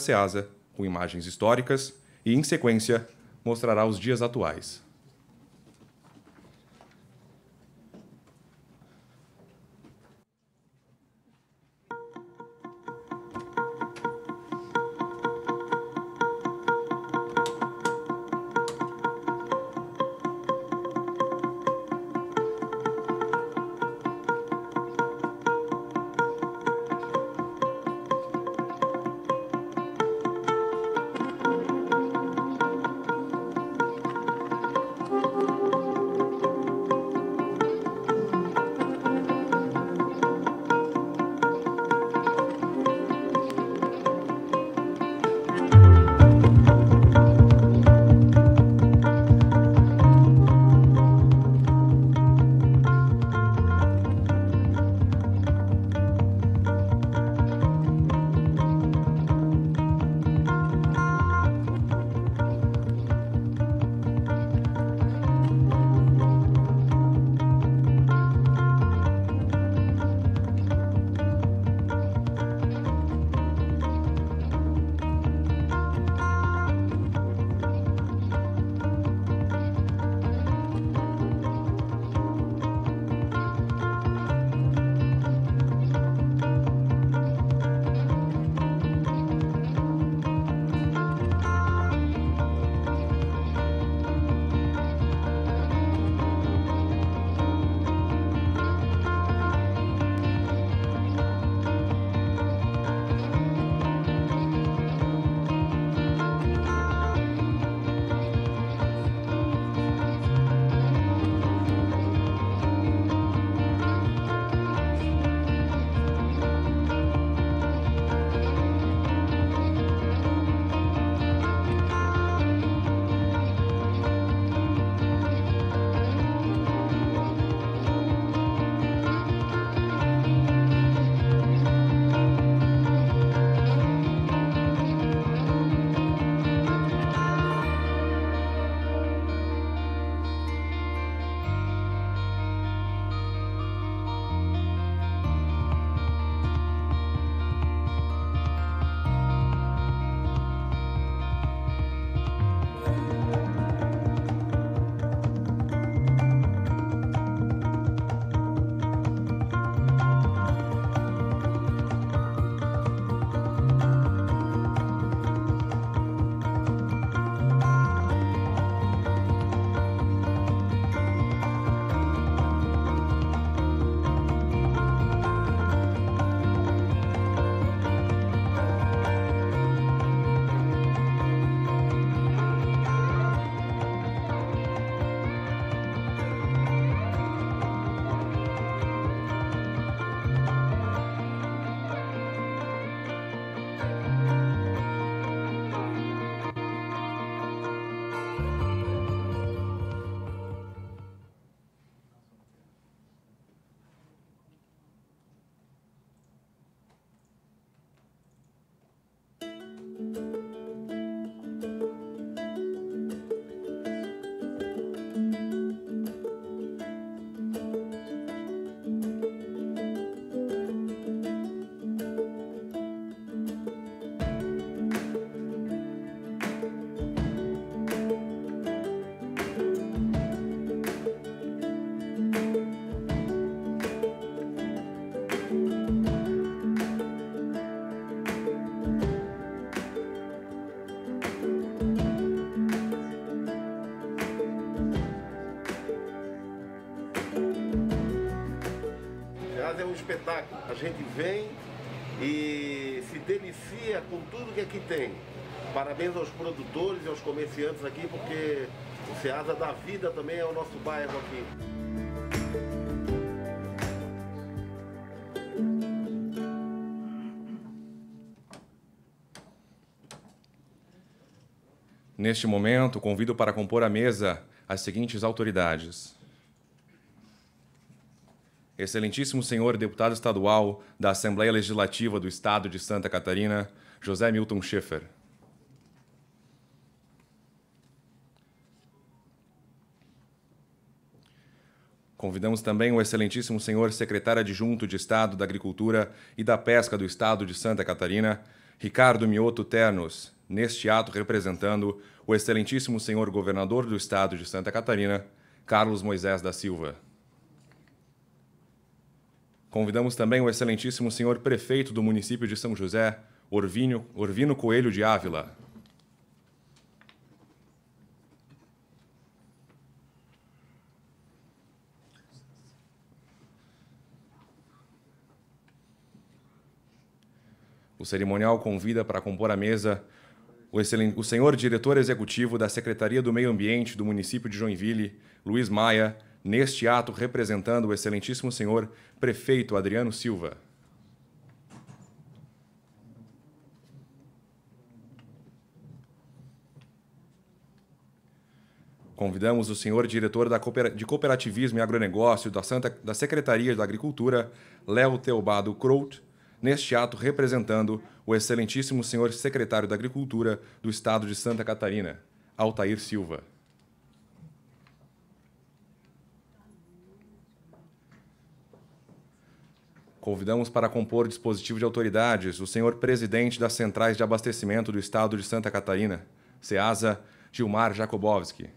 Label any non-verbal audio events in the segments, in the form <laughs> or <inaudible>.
Seasa com imagens históricas, e, em sequência, mostrará os dias atuais. espetáculo. A gente vem e se delicia com tudo que aqui tem. Parabéns aos produtores e aos comerciantes aqui, porque o Ceasa da Vida também é o nosso bairro aqui. Neste momento, convido para compor a mesa as seguintes autoridades. Excelentíssimo senhor deputado estadual da Assembleia Legislativa do Estado de Santa Catarina, José Milton Schiffer. Convidamos também o excelentíssimo senhor secretário adjunto de Estado da Agricultura e da Pesca do Estado de Santa Catarina, Ricardo Mioto Ternos, neste ato representando o excelentíssimo senhor governador do Estado de Santa Catarina, Carlos Moisés da Silva. Convidamos também o excelentíssimo senhor prefeito do município de São José, Orvino, Orvino Coelho de Ávila. O cerimonial convida para compor a mesa o, o senhor diretor executivo da Secretaria do Meio Ambiente do município de Joinville, Luiz Maia, neste ato representando o excelentíssimo senhor prefeito Adriano Silva. Convidamos o senhor diretor de Cooperativismo e Agronegócio da, Santa, da Secretaria da Agricultura, Léo Teobado Crout, neste ato representando o excelentíssimo senhor secretário da Agricultura do Estado de Santa Catarina, Altair Silva. Convidamos para compor o dispositivo de autoridades o senhor presidente das centrais de abastecimento do estado de Santa Catarina, Seasa Gilmar Jakubowski.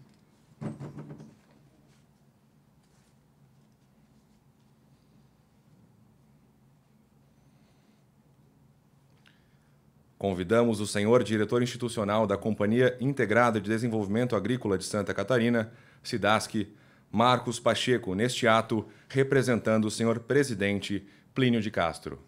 Convidamos o senhor diretor institucional da Companhia Integrada de Desenvolvimento Agrícola de Santa Catarina, SIDASC, Marcos Pacheco, neste ato, representando o senhor presidente Plínio de Castro?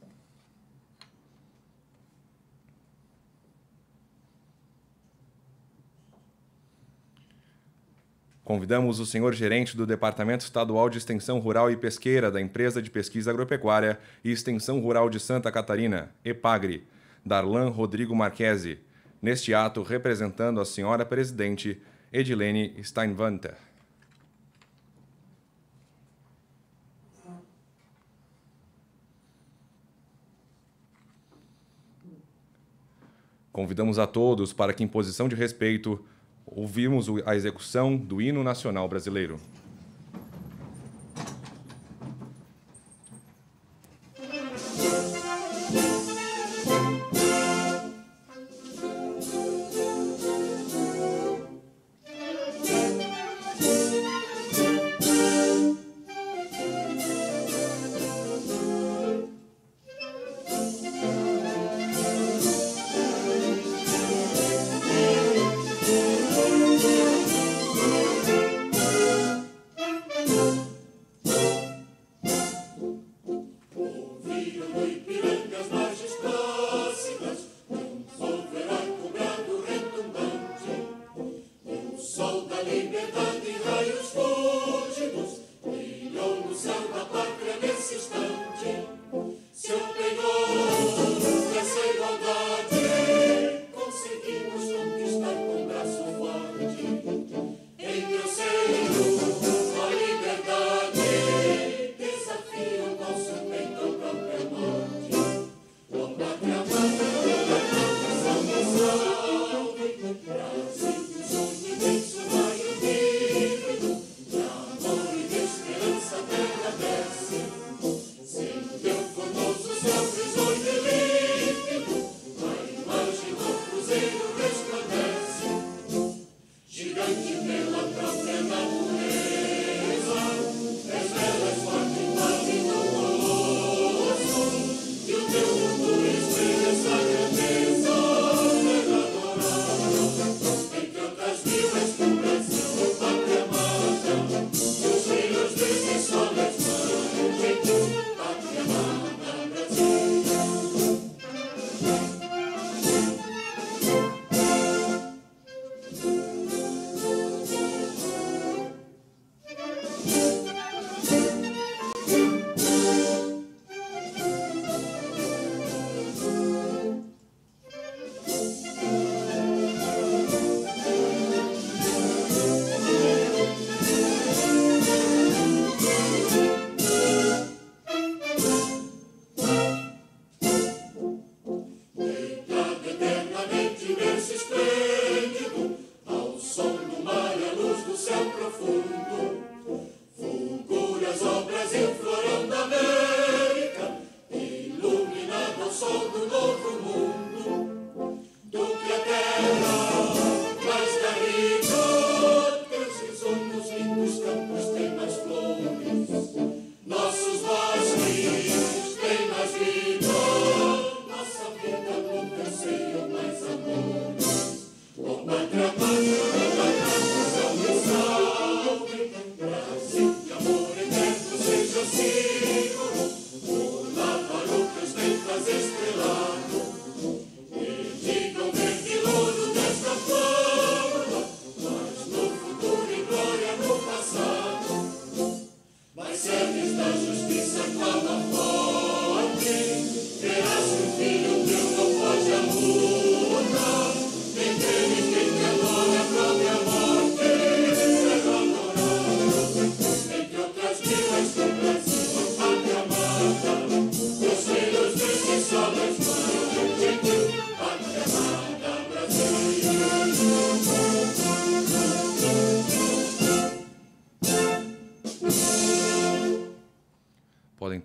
Convidamos o senhor gerente do Departamento Estadual de Extensão Rural e Pesqueira da Empresa de Pesquisa Agropecuária e Extensão Rural de Santa Catarina, EPAGRE, Darlan Rodrigo Marquesi, neste ato representando a senhora presidente Edilene Steinwanter. Convidamos a todos para que, em posição de respeito, ouvimos a execução do hino nacional brasileiro.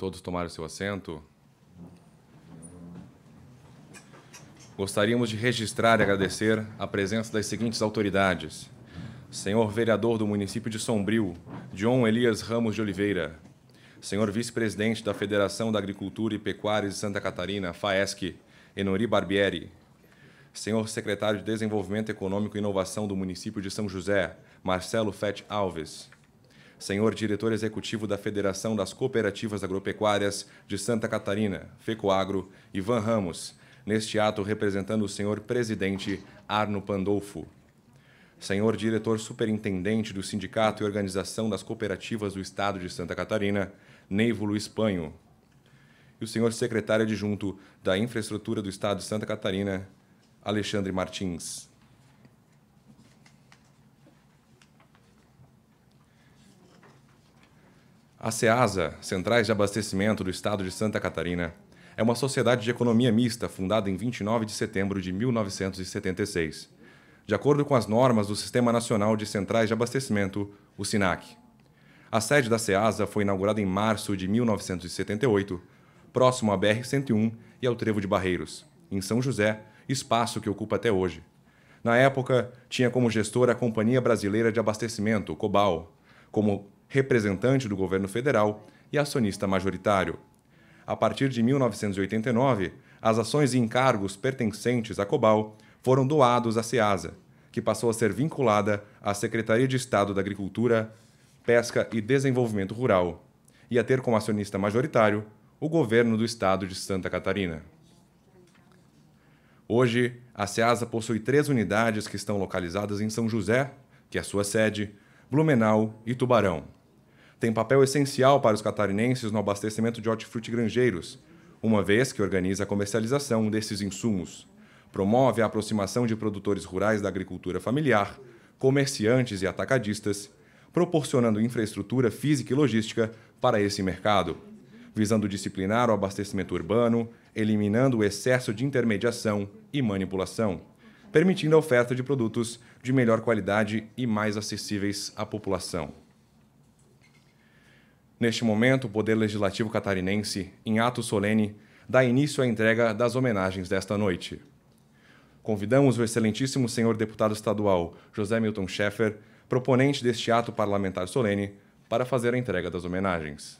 todos tomarem seu assento. Gostaríamos de registrar e agradecer a presença das seguintes autoridades: Senhor Vereador do município de Sombrio, John Elias Ramos de Oliveira. Senhor Vice-Presidente da Federação da Agricultura e Pecuária de Santa Catarina, FAESC, Enori Barbieri. Senhor Secretário de Desenvolvimento Econômico e Inovação do município de São José, Marcelo Fett Alves senhor diretor executivo da Federação das Cooperativas Agropecuárias de Santa Catarina, FECOAGRO, Ivan Ramos, neste ato representando o senhor presidente Arno Pandolfo. Senhor diretor superintendente do Sindicato e Organização das Cooperativas do Estado de Santa Catarina, Neivo Luiz Panho. E o senhor secretário adjunto da Infraestrutura do Estado de Santa Catarina, Alexandre Martins. A CEASA, Centrais de Abastecimento do Estado de Santa Catarina, é uma sociedade de economia mista fundada em 29 de setembro de 1976, de acordo com as normas do Sistema Nacional de Centrais de Abastecimento, o SINAC. A sede da CEASA foi inaugurada em março de 1978, próximo à BR-101 e ao Trevo de Barreiros, em São José, espaço que ocupa até hoje. Na época, tinha como gestora a Companhia Brasileira de Abastecimento, COBAL, como representante do governo federal e acionista majoritário. A partir de 1989, as ações e encargos pertencentes à Cobal foram doados à SEASA, que passou a ser vinculada à Secretaria de Estado da Agricultura, Pesca e Desenvolvimento Rural, e a ter como acionista majoritário o governo do estado de Santa Catarina. Hoje, a SEASA possui três unidades que estão localizadas em São José, que é sua sede, Blumenau e Tubarão tem papel essencial para os catarinenses no abastecimento de hortifruti grangeiros, uma vez que organiza a comercialização desses insumos, promove a aproximação de produtores rurais da agricultura familiar, comerciantes e atacadistas, proporcionando infraestrutura física e logística para esse mercado, visando disciplinar o abastecimento urbano, eliminando o excesso de intermediação e manipulação, permitindo a oferta de produtos de melhor qualidade e mais acessíveis à população. Neste momento, o Poder Legislativo Catarinense, em ato solene, dá início à entrega das homenagens desta noite. Convidamos o excelentíssimo senhor deputado estadual José Milton Schaeffer, proponente deste ato parlamentar solene, para fazer a entrega das homenagens.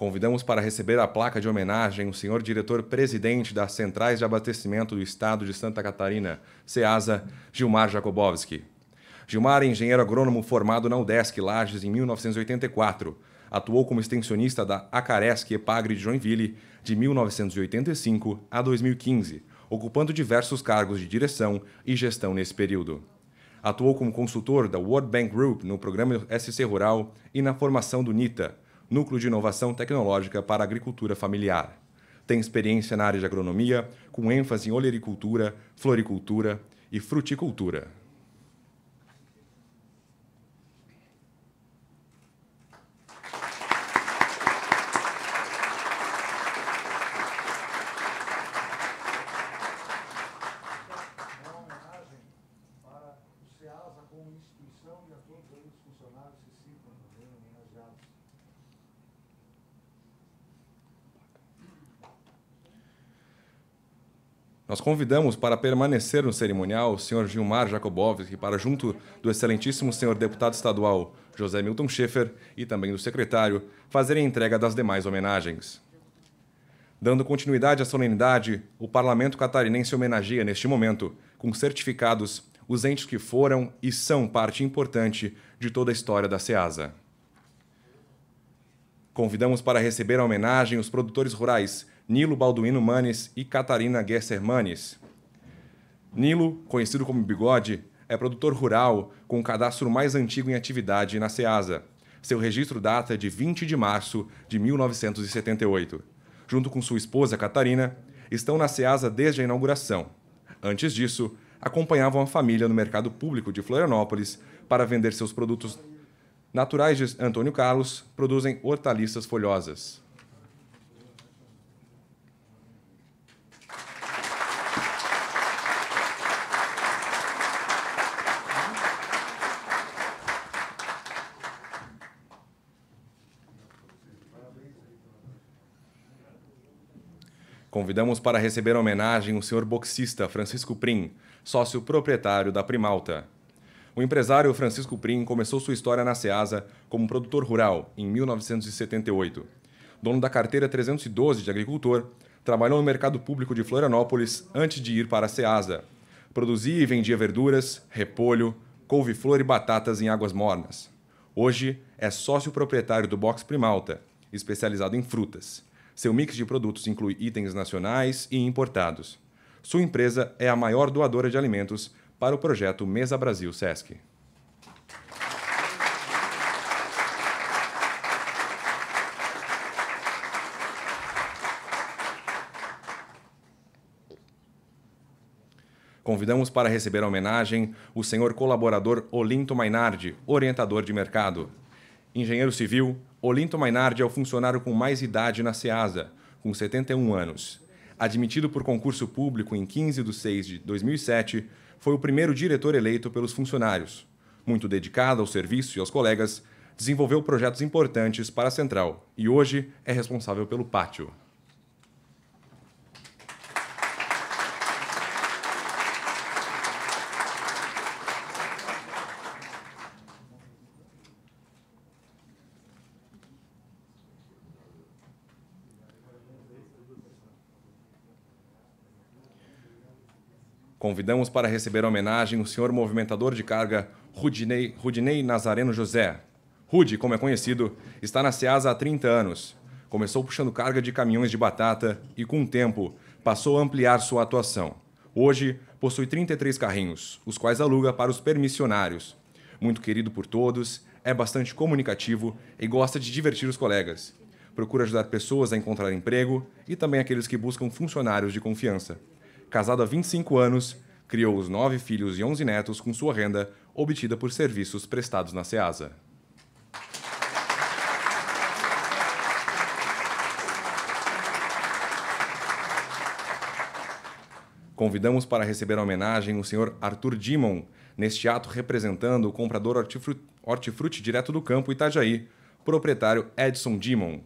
Convidamos para receber a placa de homenagem o senhor diretor-presidente das Centrais de Abastecimento do Estado de Santa Catarina, CEASA, Gilmar Jakobowski. Gilmar é engenheiro agrônomo formado na UDESC Lages em 1984. Atuou como extensionista da Acaresc Epagre de Joinville de 1985 a 2015, ocupando diversos cargos de direção e gestão nesse período. Atuou como consultor da World Bank Group no programa SC Rural e na formação do NITA, Núcleo de Inovação Tecnológica para Agricultura Familiar. Tem experiência na área de agronomia, com ênfase em olericultura, floricultura e fruticultura. Nós convidamos para permanecer no cerimonial o senhor Gilmar Jakubowski para, junto do excelentíssimo senhor deputado estadual José Milton Schaefer e também do secretário, fazerem entrega das demais homenagens. Dando continuidade à solenidade, o parlamento catarinense homenageia neste momento, com certificados, os entes que foram e são parte importante de toda a história da SEASA. Convidamos para receber a homenagem os produtores rurais Nilo Balduino Manes e Catarina Gesser Manes. Nilo, conhecido como Bigode, é produtor rural com o cadastro mais antigo em atividade na SEASA. Seu registro data de 20 de março de 1978. Junto com sua esposa, Catarina, estão na SEASA desde a inauguração. Antes disso, acompanhavam a família no mercado público de Florianópolis para vender seus produtos naturais de Antônio Carlos, produzem hortaliças folhosas. Convidamos para receber a homenagem o senhor boxista Francisco Prim, sócio proprietário da Primalta. O empresário Francisco Prim começou sua história na Ceasa como produtor rural em 1978. Dono da carteira 312 de agricultor, trabalhou no mercado público de Florianópolis antes de ir para a Ceasa. Produzia e vendia verduras, repolho, couve-flor e batatas em águas mornas. Hoje é sócio proprietário do Box Primalta, especializado em frutas. Seu mix de produtos inclui itens nacionais e importados. Sua empresa é a maior doadora de alimentos para o projeto Mesa Brasil Sesc. Convidamos para receber a homenagem o senhor colaborador Olinto Mainardi, orientador de mercado. Engenheiro civil, Olinto Mainardi é o funcionário com mais idade na SEASA, com 71 anos. Admitido por concurso público em 15 de 6 de 2007, foi o primeiro diretor eleito pelos funcionários. Muito dedicado ao serviço e aos colegas, desenvolveu projetos importantes para a central e hoje é responsável pelo pátio. Convidamos para receber a homenagem o senhor movimentador de carga Rudinei, Rudinei Nazareno José. Rude, como é conhecido, está na SEASA há 30 anos. Começou puxando carga de caminhões de batata e, com o tempo, passou a ampliar sua atuação. Hoje, possui 33 carrinhos, os quais aluga para os permissionários. Muito querido por todos, é bastante comunicativo e gosta de divertir os colegas. Procura ajudar pessoas a encontrar emprego e também aqueles que buscam funcionários de confiança casado há 25 anos, criou os nove filhos e 11 netos com sua renda obtida por serviços prestados na SEASA. Convidamos para receber a homenagem o senhor Arthur Dimon, neste ato representando o comprador hortifruti, hortifruti direto do campo Itajaí, proprietário Edson Dimon.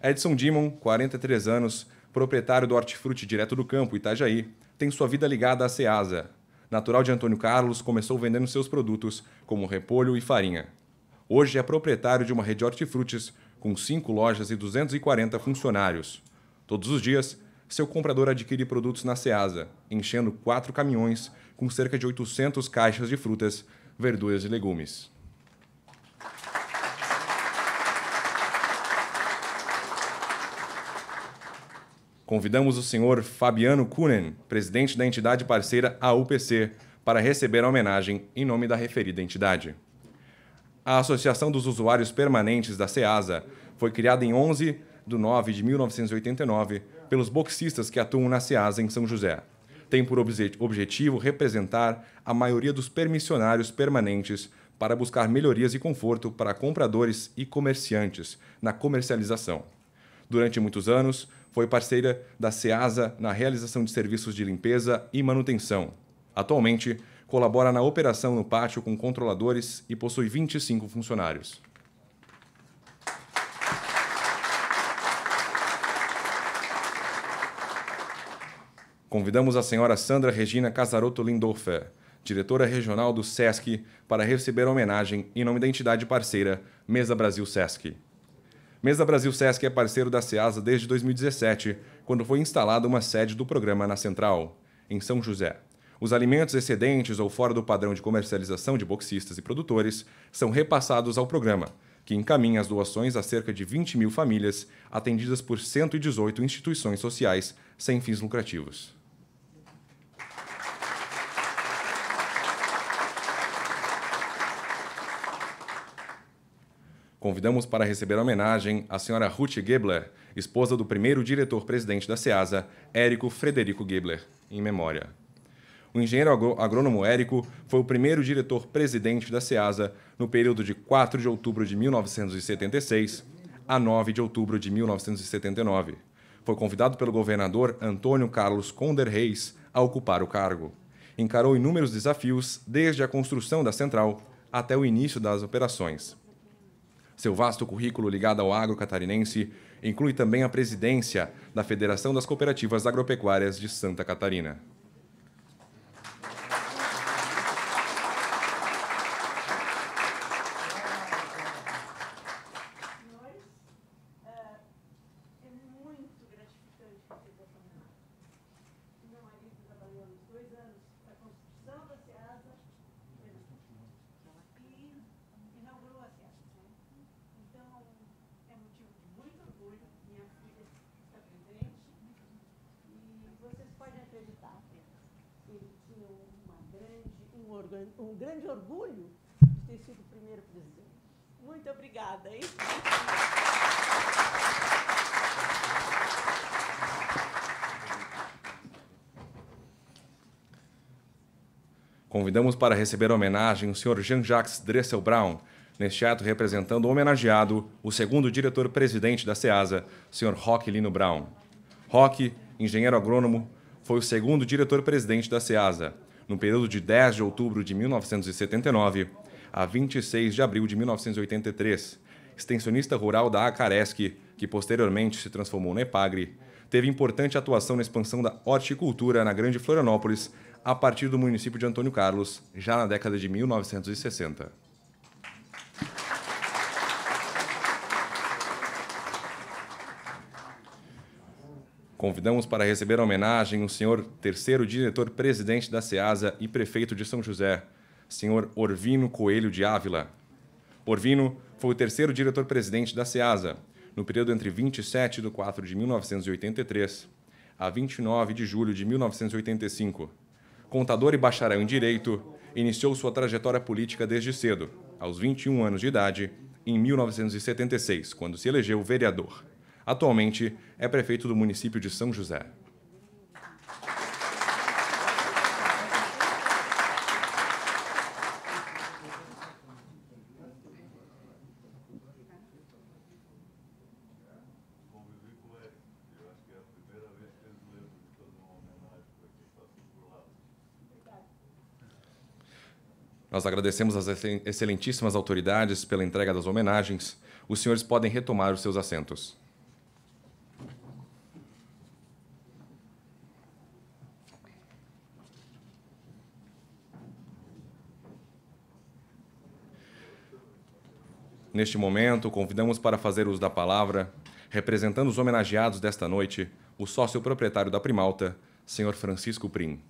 Edson Dimon, 43 anos, proprietário do hortifruti direto do campo, Itajaí, tem sua vida ligada à Ceasa. Natural de Antônio Carlos, começou vendendo seus produtos, como repolho e farinha. Hoje é proprietário de uma rede de hortifrutis com cinco lojas e 240 funcionários. Todos os dias, seu comprador adquire produtos na Ceasa, enchendo quatro caminhões com cerca de 800 caixas de frutas, verduras e legumes. Convidamos o senhor Fabiano Kunen, presidente da entidade parceira AUPC, para receber a homenagem em nome da referida entidade. A Associação dos Usuários Permanentes da SEASA foi criada em 11 de 9 de 1989 pelos boxistas que atuam na SEASA em São José. Tem por objetivo representar a maioria dos permissionários permanentes para buscar melhorias e conforto para compradores e comerciantes na comercialização. Durante muitos anos, foi parceira da SEASA na realização de serviços de limpeza e manutenção. Atualmente, colabora na operação no pátio com controladores e possui 25 funcionários. Convidamos a senhora Sandra Regina Casarotto Lindorfer, diretora regional do SESC, para receber a homenagem em nome da entidade parceira Mesa Brasil SESC. Mesa Brasil Sesc é parceiro da SEASA desde 2017, quando foi instalada uma sede do programa na Central, em São José. Os alimentos excedentes ou fora do padrão de comercialização de boxistas e produtores são repassados ao programa, que encaminha as doações a cerca de 20 mil famílias atendidas por 118 instituições sociais sem fins lucrativos. convidamos para receber a homenagem a senhora Ruth Gebler, esposa do primeiro diretor-presidente da SEASA, Érico Frederico Gebler, em memória. O engenheiro agrônomo Érico foi o primeiro diretor-presidente da SEASA no período de 4 de outubro de 1976 a 9 de outubro de 1979. Foi convidado pelo governador Antônio Carlos Conder Reis a ocupar o cargo. Encarou inúmeros desafios, desde a construção da central até o início das operações. Seu vasto currículo ligado ao agro catarinense inclui também a presidência da Federação das Cooperativas Agropecuárias de Santa Catarina. para receber a homenagem o Sr. Jean-Jacques Dressel Brown neste ato representando o homenageado, o segundo diretor-presidente da SEASA, Sr. Roque Lino Brown. Roque, engenheiro agrônomo, foi o segundo diretor-presidente da SEASA, no período de 10 de outubro de 1979 a 26 de abril de 1983. Extensionista rural da Acaresque que posteriormente se transformou na Epagre, teve importante atuação na expansão da horticultura na Grande Florianópolis, a partir do município de Antônio Carlos, já na década de 1960. Convidamos para receber a homenagem o senhor terceiro diretor-presidente da SEASA e prefeito de São José, senhor Orvino Coelho de Ávila. Orvino foi o terceiro diretor-presidente da SEASA, no período entre 27 de 4 de 1983 a 29 de julho de 1985, Contador e bacharel em Direito, iniciou sua trajetória política desde cedo, aos 21 anos de idade, em 1976, quando se elegeu vereador. Atualmente, é prefeito do município de São José. Nós agradecemos às excelentíssimas autoridades pela entrega das homenagens. Os senhores podem retomar os seus assentos. Neste momento, convidamos para fazer uso da palavra, representando os homenageados desta noite, o sócio proprietário da Primalta, senhor Francisco Prim.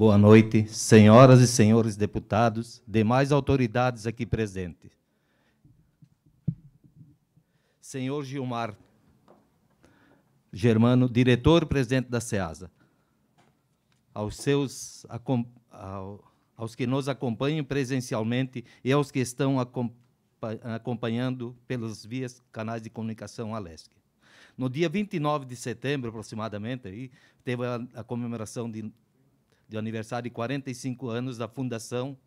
Boa noite, senhoras e senhores deputados, demais autoridades aqui presentes. Senhor Gilmar Germano, diretor-presidente da SEASA, aos, seus, aos que nos acompanham presencialmente e aos que estão acompanhando pelos vias canais de comunicação Alesc. No dia 29 de setembro, aproximadamente, teve a, a comemoração de de aniversário de 45 anos da Fundação,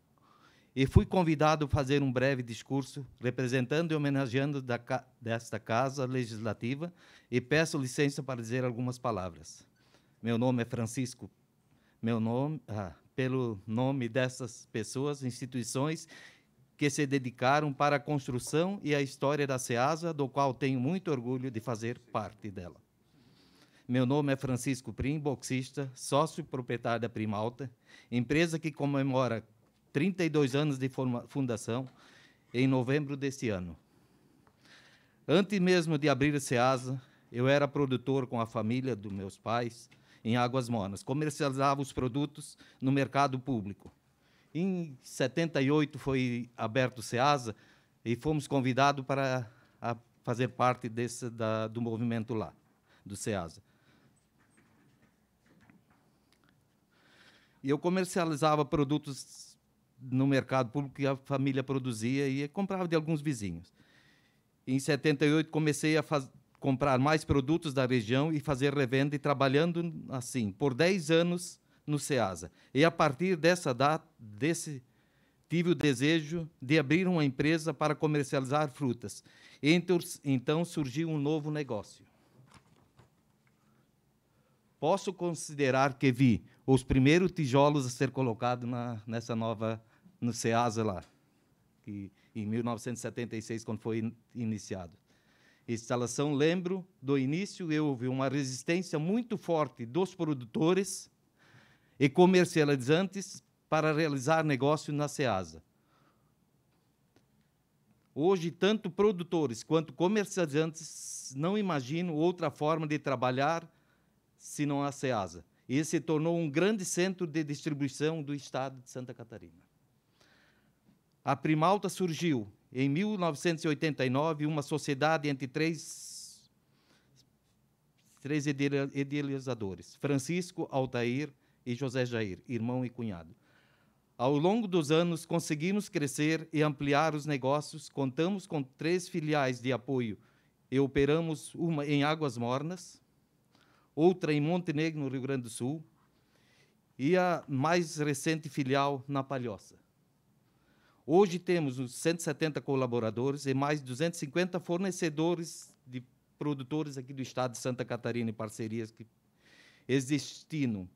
e fui convidado a fazer um breve discurso representando e homenageando da, desta Casa Legislativa e peço licença para dizer algumas palavras. Meu nome é Francisco. Meu nome, ah, pelo nome dessas pessoas, instituições que se dedicaram para a construção e a história da SEASA, do qual tenho muito orgulho de fazer parte dela. Meu nome é Francisco Prim, boxista, sócio e proprietário da Primalta, empresa que comemora 32 anos de fundação em novembro deste ano. Antes mesmo de abrir a SEASA, eu era produtor com a família dos meus pais em Águas Monas. Comercializava os produtos no mercado público. Em 78 foi aberto o SEASA e fomos convidados para fazer parte desse, da, do movimento lá, do SEASA. E eu comercializava produtos no mercado público que a família produzia e comprava de alguns vizinhos. Em 78 comecei a faz... comprar mais produtos da região e fazer revenda e trabalhando assim por 10 anos no Ceasa. E a partir dessa data, desse tive o desejo de abrir uma empresa para comercializar frutas. Então surgiu um novo negócio. Posso considerar que vi os primeiros tijolos a ser colocados na, nessa nova, no CEASA lá, que, em 1976, quando foi iniciado. Instalação, lembro, do início houve uma resistência muito forte dos produtores e comercializantes para realizar negócio na CEASA. Hoje, tanto produtores quanto comercializantes não imaginam outra forma de trabalhar se não a SEASA e se tornou um grande centro de distribuição do estado de Santa Catarina. A Primalta surgiu em 1989, uma sociedade entre três, três idealizadores: Francisco, Altair e José Jair, irmão e cunhado. Ao longo dos anos, conseguimos crescer e ampliar os negócios. Contamos com três filiais de apoio e operamos uma em Águas Mornas, outra em Montenegro, no Rio Grande do Sul, e a mais recente filial na Palhoça. Hoje temos uns 170 colaboradores e mais 250 fornecedores de produtores aqui do estado de Santa Catarina e parcerias que existem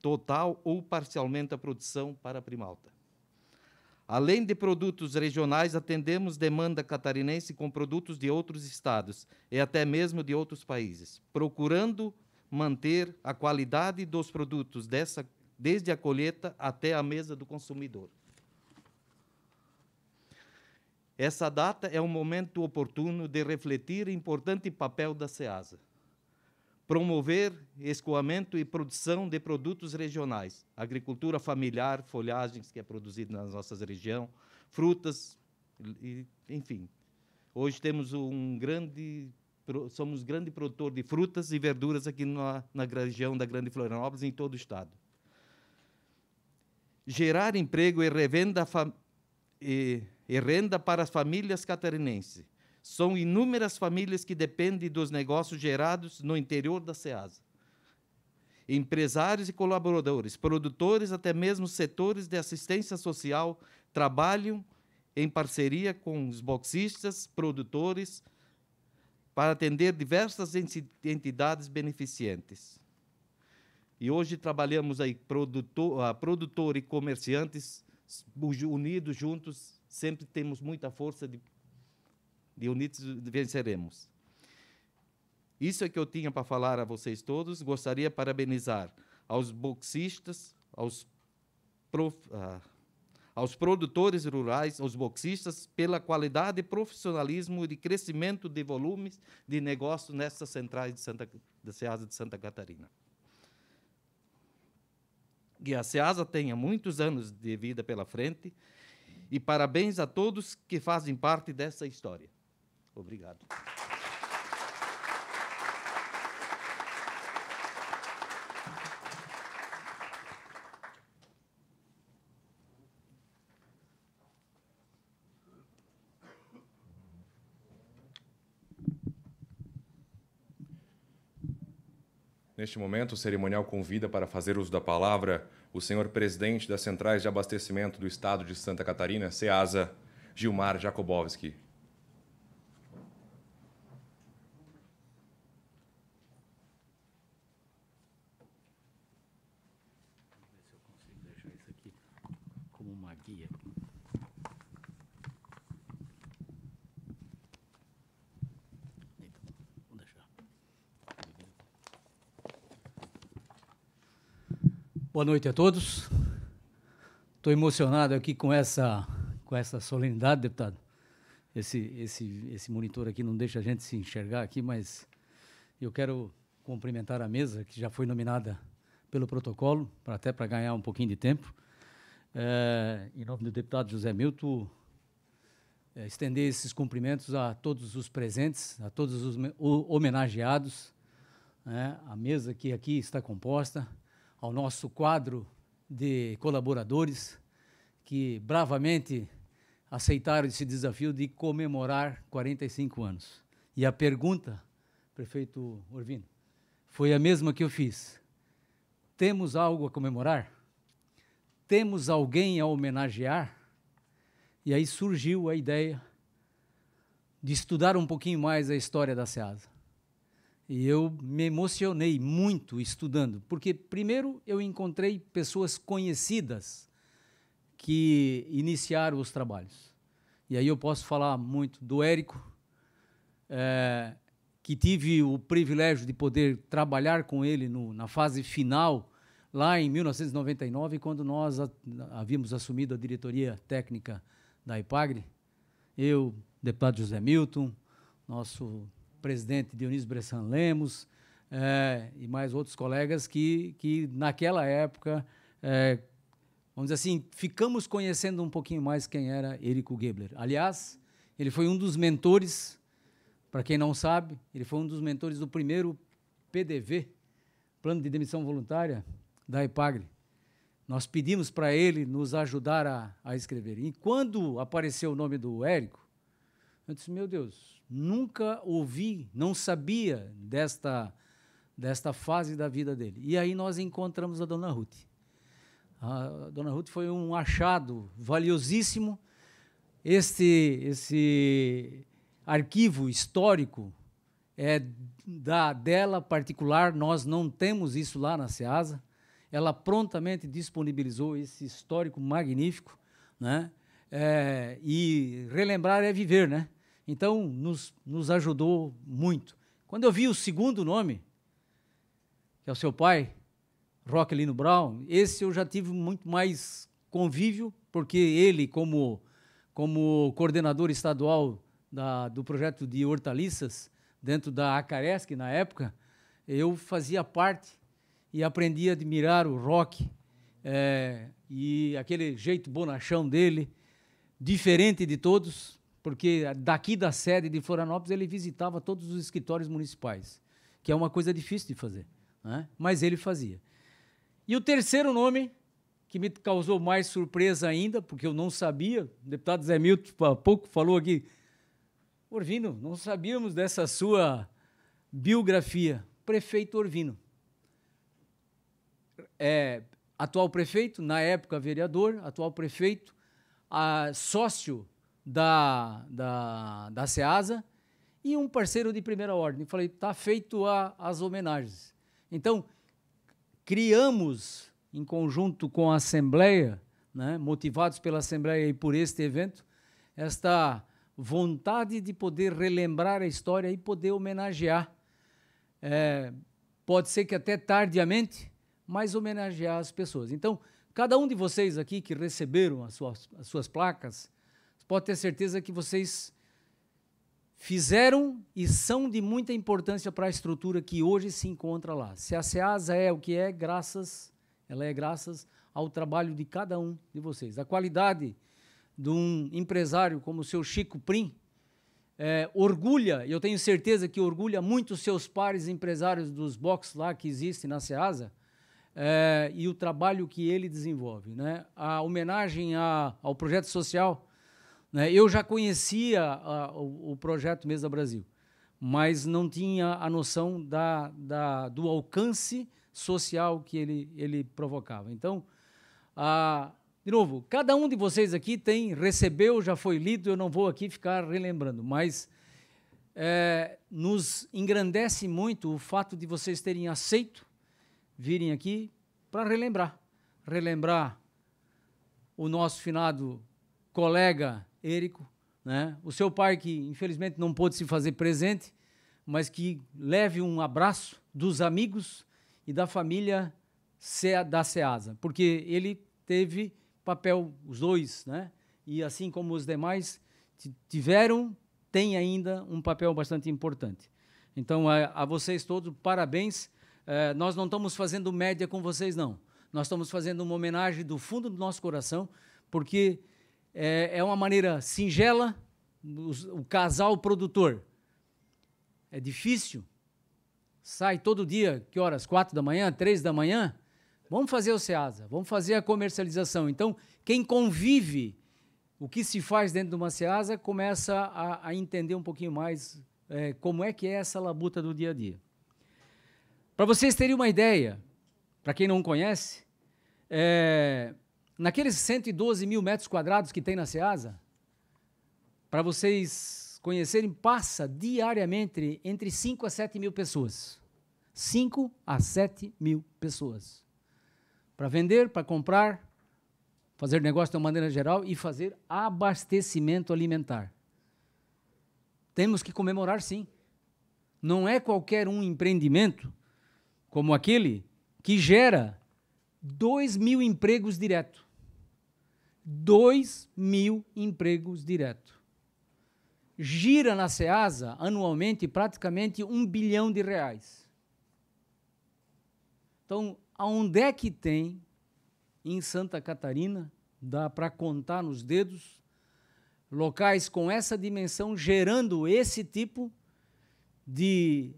total ou parcialmente a produção para a Primalta. Além de produtos regionais, atendemos demanda catarinense com produtos de outros estados e até mesmo de outros países, procurando manter a qualidade dos produtos dessa, desde a colheita até a mesa do consumidor. Essa data é um momento oportuno de refletir o importante papel da SEASA. Promover escoamento e produção de produtos regionais, agricultura familiar, folhagens que é produzida nas nossas regiões, frutas, enfim. Hoje temos um grande somos grande produtor de frutas e verduras aqui na, na região da Grande Florianópolis, em todo o estado. Gerar emprego e revenda e, e renda para as famílias catarinenses. São inúmeras famílias que dependem dos negócios gerados no interior da SEASA. Empresários e colaboradores, produtores, até mesmo setores de assistência social, trabalham em parceria com os boxistas, produtores, para atender diversas entidades beneficentes. E hoje trabalhamos aí produtor, a produtor e comerciantes unidos juntos, sempre temos muita força de, de unidos venceremos. Isso é que eu tinha para falar a vocês todos. Gostaria de parabenizar aos boxistas, aos prof, ah, aos produtores rurais, aos boxistas, pela qualidade, profissionalismo e de crescimento de volumes de negócio nessas centrais de Santa, da SEASA de Santa Catarina. Que a SEASA tenha muitos anos de vida pela frente e parabéns a todos que fazem parte dessa história. Obrigado. Neste momento, o cerimonial convida para fazer uso da palavra o senhor presidente das Centrais de Abastecimento do Estado de Santa Catarina, CEASA, Gilmar Jakobowski. Boa noite a todos. Estou emocionado aqui com essa, com essa solenidade, deputado. Esse, esse, esse monitor aqui não deixa a gente se enxergar aqui, mas eu quero cumprimentar a mesa, que já foi nominada pelo protocolo, até para ganhar um pouquinho de tempo. É, em nome do deputado José Milton, é, estender esses cumprimentos a todos os presentes, a todos os homenageados, né, a mesa que aqui está composta ao nosso quadro de colaboradores que bravamente aceitaram esse desafio de comemorar 45 anos. E a pergunta, prefeito Orvino, foi a mesma que eu fiz. Temos algo a comemorar? Temos alguém a homenagear? E aí surgiu a ideia de estudar um pouquinho mais a história da SEASA. E eu me emocionei muito estudando, porque primeiro eu encontrei pessoas conhecidas que iniciaram os trabalhos. E aí eu posso falar muito do Érico, é, que tive o privilégio de poder trabalhar com ele no, na fase final, lá em 1999, quando nós a, havíamos assumido a diretoria técnica da IPAGRE. Eu, deputado José Milton, nosso presidente Dionísio Bressan Lemos é, e mais outros colegas que, que naquela época, é, vamos dizer assim, ficamos conhecendo um pouquinho mais quem era Érico Gebler. Aliás, ele foi um dos mentores, para quem não sabe, ele foi um dos mentores do primeiro PDV, Plano de Demissão Voluntária, da IPAGRE. Nós pedimos para ele nos ajudar a, a escrever. E quando apareceu o nome do Érico, eu disse, meu Deus, nunca ouvi, não sabia desta, desta fase da vida dele. E aí nós encontramos a dona Ruth. A dona Ruth foi um achado valiosíssimo. Este, esse arquivo histórico é da dela particular, nós não temos isso lá na SEASA. Ela prontamente disponibilizou esse histórico magnífico, né? É, e relembrar é viver, né? Então, nos, nos ajudou muito. Quando eu vi o segundo nome, que é o seu pai, Rocklino Brown, esse eu já tive muito mais convívio, porque ele, como, como coordenador estadual da, do projeto de hortaliças, dentro da Acaresc, na época, eu fazia parte e aprendi a admirar o rock é, e aquele jeito bonachão dele, diferente de todos, porque daqui da sede de Florianópolis ele visitava todos os escritórios municipais, que é uma coisa difícil de fazer, né? mas ele fazia. E o terceiro nome, que me causou mais surpresa ainda, porque eu não sabia, o deputado Zé Milton tipo, há pouco falou aqui, Orvino, não sabíamos dessa sua biografia, prefeito Orvino. É, atual prefeito, na época vereador, atual prefeito, a, sócio da, da, da SEASA e um parceiro de primeira ordem. Falei, está feito a, as homenagens. Então, criamos, em conjunto com a Assembleia, né, motivados pela Assembleia e por este evento, esta vontade de poder relembrar a história e poder homenagear. É, pode ser que até tardiamente, mas homenagear as pessoas. Então, cada um de vocês aqui que receberam as suas, as suas placas, pode ter certeza que vocês fizeram e são de muita importância para a estrutura que hoje se encontra lá. Se a SEASA é o que é, graças, ela é graças ao trabalho de cada um de vocês. A qualidade de um empresário como o seu Chico Prim é, orgulha, eu tenho certeza que orgulha muito os seus pares empresários dos box lá que existem na SEASA, é, e o trabalho que ele desenvolve. Né? A homenagem a, ao projeto social né? Eu já conhecia a, o, o, projeto Mesa Brasil, mas não tinha a noção da, da, do alcance social que ele, ele provocava. Então, a, de novo, cada um de vocês aqui tem, recebeu, já foi lido, eu não vou aqui ficar relembrando, mas é, nos engrandece muito o fato de vocês terem aceito virem aqui para relembrar. Relembrar o nosso finado colega Érico, né? o seu pai que infelizmente não pôde se fazer presente, mas que leve um abraço dos amigos e da família da SEASA, porque ele teve papel, os dois, né? e assim como os demais tiveram, tem ainda um papel bastante importante. Então, a, a vocês todos, parabéns. É, nós não estamos fazendo média com vocês, não. Nós estamos fazendo uma homenagem do fundo do nosso coração, porque é, é uma maneira singela, o, o casal produtor. É difícil. Sai todo dia, que horas? Quatro da manhã, três da manhã? Vamos fazer o SEASA, vamos fazer a comercialização. Então, quem convive o que se faz dentro de uma SEASA começa a, a entender um pouquinho mais é, como é que é essa labuta do dia a dia. Para vocês terem uma ideia, para quem não conhece, é, naqueles 112 mil metros quadrados que tem na SEASA, para vocês conhecerem, passa diariamente entre 5 a 7 mil pessoas. 5 a 7 mil pessoas. Para vender, para comprar, fazer negócio de uma maneira geral e fazer abastecimento alimentar. Temos que comemorar, sim. Não é qualquer um empreendimento como aquele que gera 2 mil empregos direto. 2 mil empregos diretos. Gira na SEASA, anualmente, praticamente um bilhão de reais. Então, aonde é que tem, em Santa Catarina, dá para contar nos dedos, locais com essa dimensão gerando esse tipo de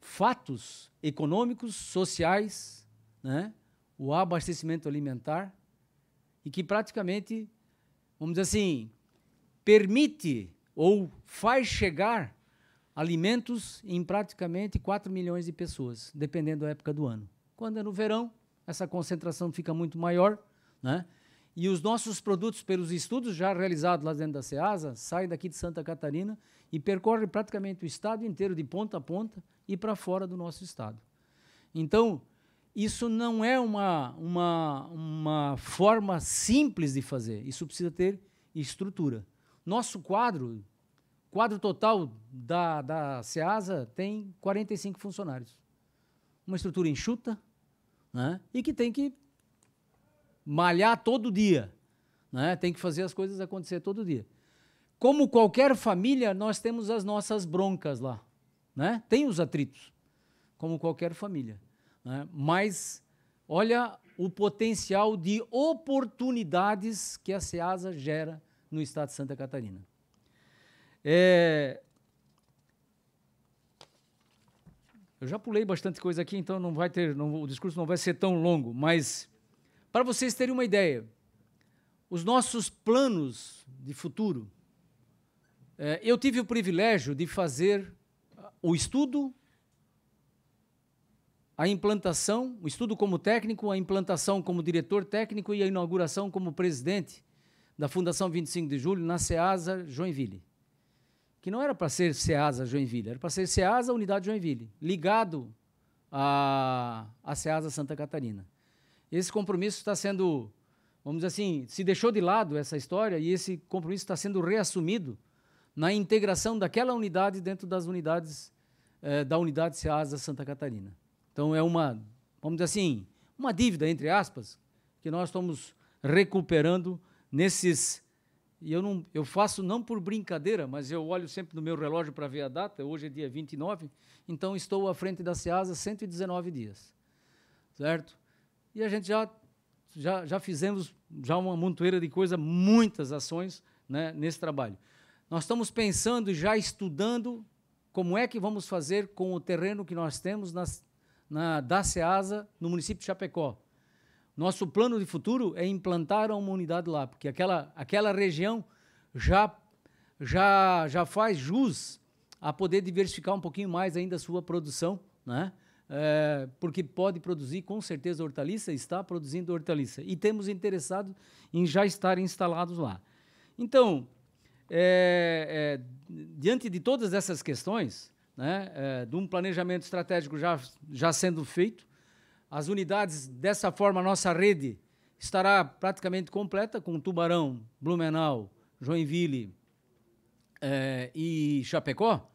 fatos econômicos, sociais, né? o abastecimento alimentar, e que praticamente, vamos dizer assim, permite ou faz chegar alimentos em praticamente 4 milhões de pessoas, dependendo da época do ano. Quando é no verão, essa concentração fica muito maior, né? E os nossos produtos, pelos estudos já realizados lá dentro da SEASA, saem daqui de Santa Catarina e percorrem praticamente o estado inteiro, de ponta a ponta, e para fora do nosso estado. Então, isso não é uma, uma, uma forma simples de fazer. Isso precisa ter estrutura. Nosso quadro, quadro total da, da SEASA, tem 45 funcionários. Uma estrutura enxuta né? e que tem que malhar todo dia. Né? Tem que fazer as coisas acontecer todo dia. Como qualquer família, nós temos as nossas broncas lá. Né? Tem os atritos, como qualquer família né? mas olha o potencial de oportunidades que a SEASA gera no estado de Santa Catarina. É... Eu já pulei bastante coisa aqui, então não vai ter, não, o discurso não vai ser tão longo, mas para vocês terem uma ideia, os nossos planos de futuro, é, eu tive o privilégio de fazer o estudo a implantação, o estudo como técnico, a implantação como diretor técnico e a inauguração como presidente da Fundação 25 de Julho na SEASA Joinville. Que não era para ser SEASA Joinville, era para ser SEASA Unidade Joinville, ligado à, à SEASA Santa Catarina. Esse compromisso está sendo, vamos dizer assim, se deixou de lado essa história e esse compromisso está sendo reassumido na integração daquela unidade dentro das unidades eh, da unidade SEASA Santa Catarina. Então é uma, vamos dizer assim, uma dívida, entre aspas, que nós estamos recuperando nesses. E eu, não, eu faço não por brincadeira, mas eu olho sempre no meu relógio para ver a data, hoje é dia 29, então estou à frente da SEASA 119 dias. Certo? E a gente já, já, já fizemos já uma montoeira de coisa, muitas ações né, nesse trabalho. Nós estamos pensando e já estudando como é que vamos fazer com o terreno que nós temos nas, na, da SEASA, no município de Chapecó. Nosso plano de futuro é implantar uma unidade lá, porque aquela, aquela região já, já, já faz jus a poder diversificar um pouquinho mais ainda a sua produção, né? É, porque pode produzir com certeza hortaliça, está produzindo hortaliça. E temos interessados em já estar instalados lá. Então, é, é, diante de todas essas questões, né, é, de um planejamento estratégico já, já sendo feito. As unidades, dessa forma, a nossa rede estará praticamente completa com Tubarão, Blumenau, Joinville é, e Chapecó.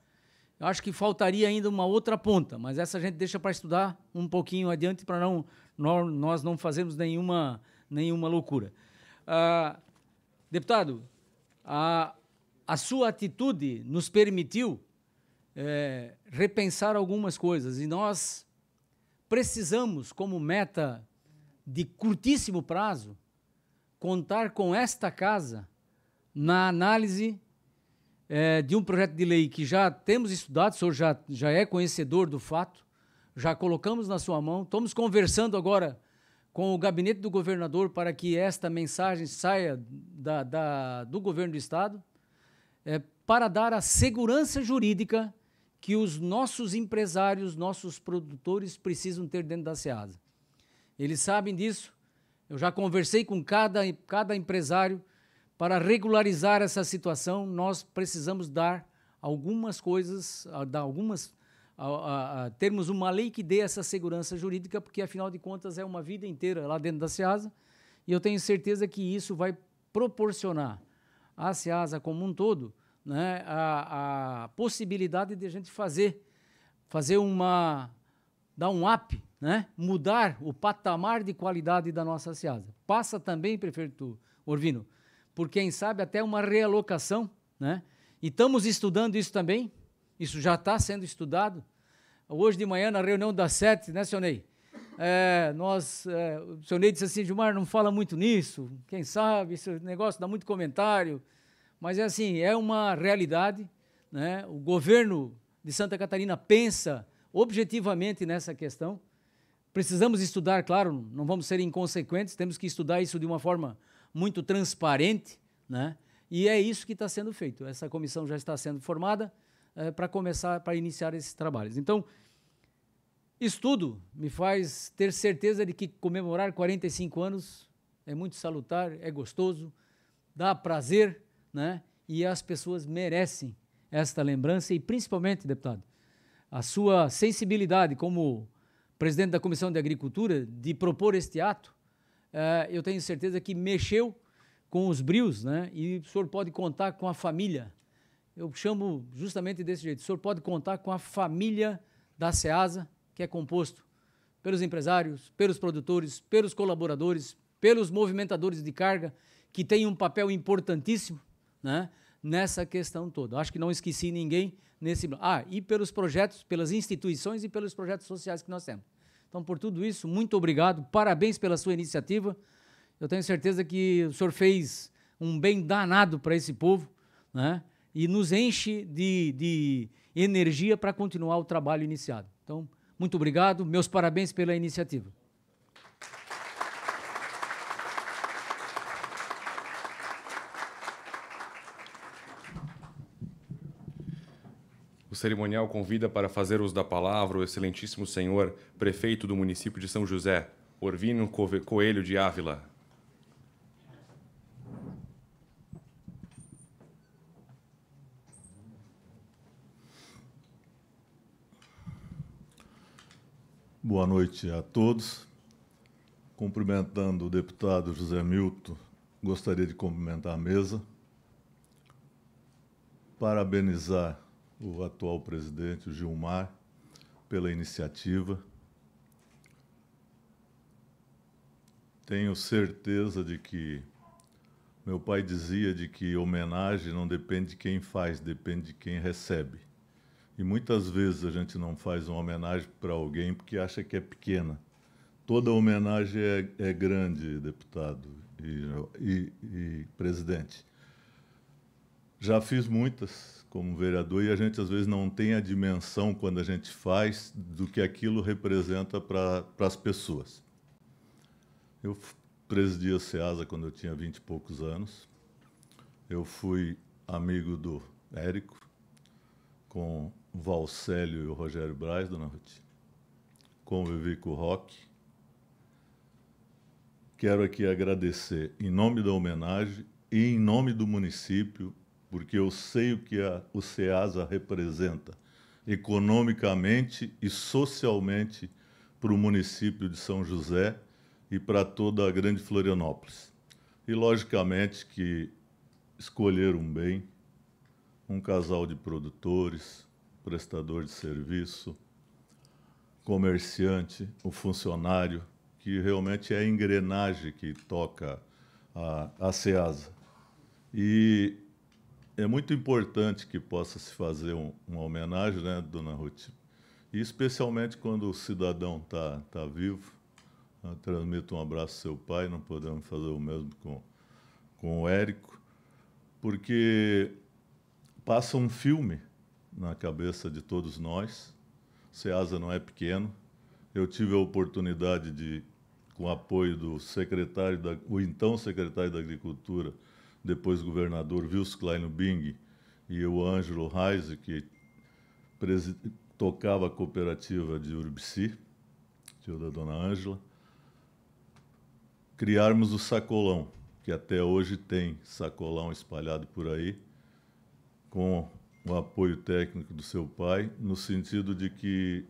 Eu acho que faltaria ainda uma outra ponta, mas essa a gente deixa para estudar um pouquinho adiante para não, nós não fazermos nenhuma, nenhuma loucura. Ah, deputado, a, a sua atitude nos permitiu é, repensar algumas coisas. E nós precisamos, como meta de curtíssimo prazo, contar com esta casa na análise é, de um projeto de lei que já temos estudado, o senhor já, já é conhecedor do fato, já colocamos na sua mão, estamos conversando agora com o gabinete do governador para que esta mensagem saia da, da do governo do Estado, é, para dar a segurança jurídica que os nossos empresários, nossos produtores precisam ter dentro da SEASA. Eles sabem disso. Eu já conversei com cada, cada empresário para regularizar essa situação. Nós precisamos dar algumas coisas, dar algumas, a, a, a, termos uma lei que dê essa segurança jurídica, porque afinal de contas é uma vida inteira lá dentro da SEASA. E eu tenho certeza que isso vai proporcionar à SEASA como um todo né, a, a possibilidade de a gente fazer, fazer uma, dar um up, né, mudar o patamar de qualidade da nossa seasa. Passa também, prefeito Orvino, por quem sabe até uma realocação, né, e estamos estudando isso também, isso já está sendo estudado. Hoje de manhã, na reunião das sete, né, senhor Ney? É, nós, é, o senhor Ney disse assim, Gilmar, não fala muito nisso, quem sabe, esse negócio dá muito comentário. Mas é assim, é uma realidade. Né? O governo de Santa Catarina pensa objetivamente nessa questão. Precisamos estudar, claro, não vamos ser inconsequentes, temos que estudar isso de uma forma muito transparente, né? E é isso que está sendo feito. Essa comissão já está sendo formada é, para começar, para iniciar esses trabalhos. Então, estudo me faz ter certeza de que comemorar 45 anos é muito salutar, é gostoso, dá prazer, né? E as pessoas merecem esta lembrança e principalmente, deputado, a sua sensibilidade como presidente da Comissão de Agricultura de propor este ato, eh, eu tenho certeza que mexeu com os brios, né? E o senhor pode contar com a família. Eu chamo justamente desse jeito. O senhor pode contar com a família da SEASA, que é composto pelos empresários, pelos produtores, pelos colaboradores, pelos movimentadores de carga, que tem um papel importantíssimo né, nessa questão toda. Acho que não esqueci ninguém nesse Ah, e pelos projetos, pelas instituições e pelos projetos sociais que nós temos. Então, por tudo isso, muito obrigado, parabéns pela sua iniciativa. Eu tenho certeza que o senhor fez um bem danado para esse povo, né? E nos enche de, de energia para continuar o trabalho iniciado. Então, muito obrigado, meus parabéns pela iniciativa. cerimonial convida para fazer uso da palavra o excelentíssimo senhor prefeito do município de São José, Orvino Coelho de Ávila. Boa noite a todos. Cumprimentando o deputado José Milton, gostaria de cumprimentar a mesa, parabenizar o atual presidente o Gilmar pela iniciativa. Tenho certeza de que meu pai dizia de que homenagem não depende de quem faz, depende de quem recebe. E muitas vezes a gente não faz uma homenagem para alguém porque acha que é pequena. Toda homenagem é, é grande, deputado e, e, e presidente. Já fiz muitas, como vereador e a gente às vezes não tem a dimensão quando a gente faz do que aquilo representa para as pessoas. Eu presidi a SEASA quando eu tinha vinte e poucos anos. Eu fui amigo do Érico, com o Valcélio e o Rogério Braz, dona Ruth. Convivi com o Rock. Quero aqui agradecer, em nome da homenagem e em nome do município, porque eu sei o que a, o SEASA representa economicamente e socialmente para o município de São José e para toda a grande Florianópolis. E, logicamente, que escolheram bem um casal de produtores, prestador de serviço, comerciante, o um funcionário, que realmente é a engrenagem que toca a, a SEASA. E é muito importante que possa se fazer um, uma homenagem, né, Dona Ruth? E especialmente quando o cidadão está tá vivo. Eu transmito um abraço ao seu pai, não podemos fazer o mesmo com, com o Érico, porque passa um filme na cabeça de todos nós. Seasa não é pequeno. Eu tive a oportunidade de, com o apoio do secretário, da, o então secretário da Agricultura, depois governador Wilson Klein Bing, e o Ângelo Reis, que tocava a cooperativa de Urubici, tio da dona Ângela, criarmos o sacolão, que até hoje tem sacolão espalhado por aí, com o apoio técnico do seu pai, no sentido de que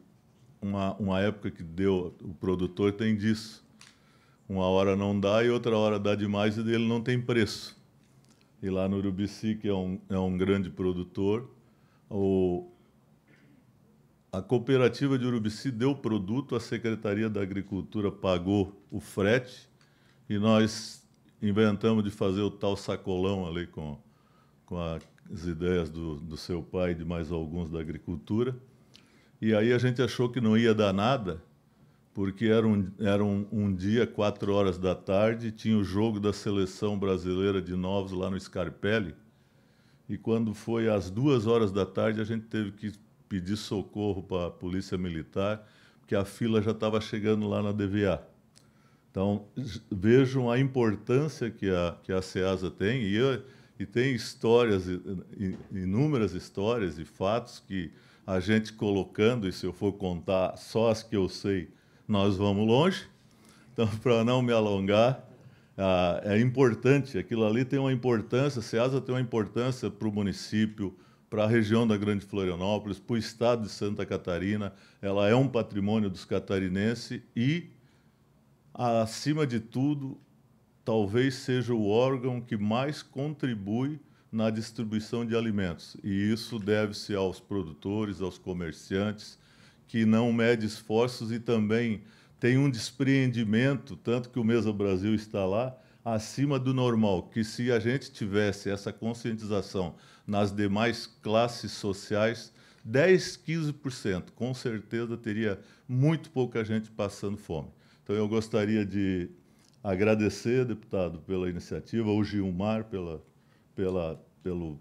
uma, uma época que deu, o produtor tem disso. Uma hora não dá e outra hora dá demais e dele não tem preço e lá no Urubici, que é um, é um grande produtor, o, a cooperativa de Urubici deu produto, a Secretaria da Agricultura pagou o frete e nós inventamos de fazer o tal sacolão ali com, com as ideias do, do seu pai e de mais alguns da agricultura. E aí a gente achou que não ia dar nada, porque era um, era um, um dia, quatro horas da tarde, tinha o jogo da seleção brasileira de novos lá no Scarpelli. E quando foi às duas horas da tarde, a gente teve que pedir socorro para a Polícia Militar, porque a fila já estava chegando lá na DVA. Então, vejam a importância que a, que a SEASA tem, e, eu, e tem histórias, inúmeras histórias e fatos que a gente colocando, e se eu for contar só as que eu sei, nós vamos longe. Então, <laughs> para não me alongar, ah, é importante, aquilo ali tem uma importância, a SEASA tem uma importância para o município, para a região da Grande Florianópolis, para o estado de Santa Catarina. Ela é um patrimônio dos catarinenses e, acima de tudo, talvez seja o órgão que mais contribui na distribuição de alimentos. E isso deve-se aos produtores, aos comerciantes, que não mede esforços e também tem um despreendimento, tanto que o Mesa Brasil está lá, acima do normal, que se a gente tivesse essa conscientização nas demais classes sociais, 10, 15%, com certeza teria muito pouca gente passando fome. Então eu gostaria de agradecer, deputado, pela iniciativa, o Gilmar pela, pela, pelo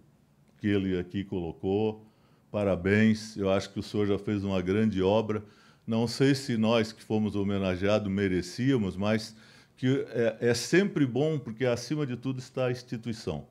que ele aqui colocou, parabéns. Eu acho que o senhor já fez uma grande obra. Não sei se nós que fomos homenageados merecíamos, mas que é, é sempre bom, porque acima de tudo está a instituição.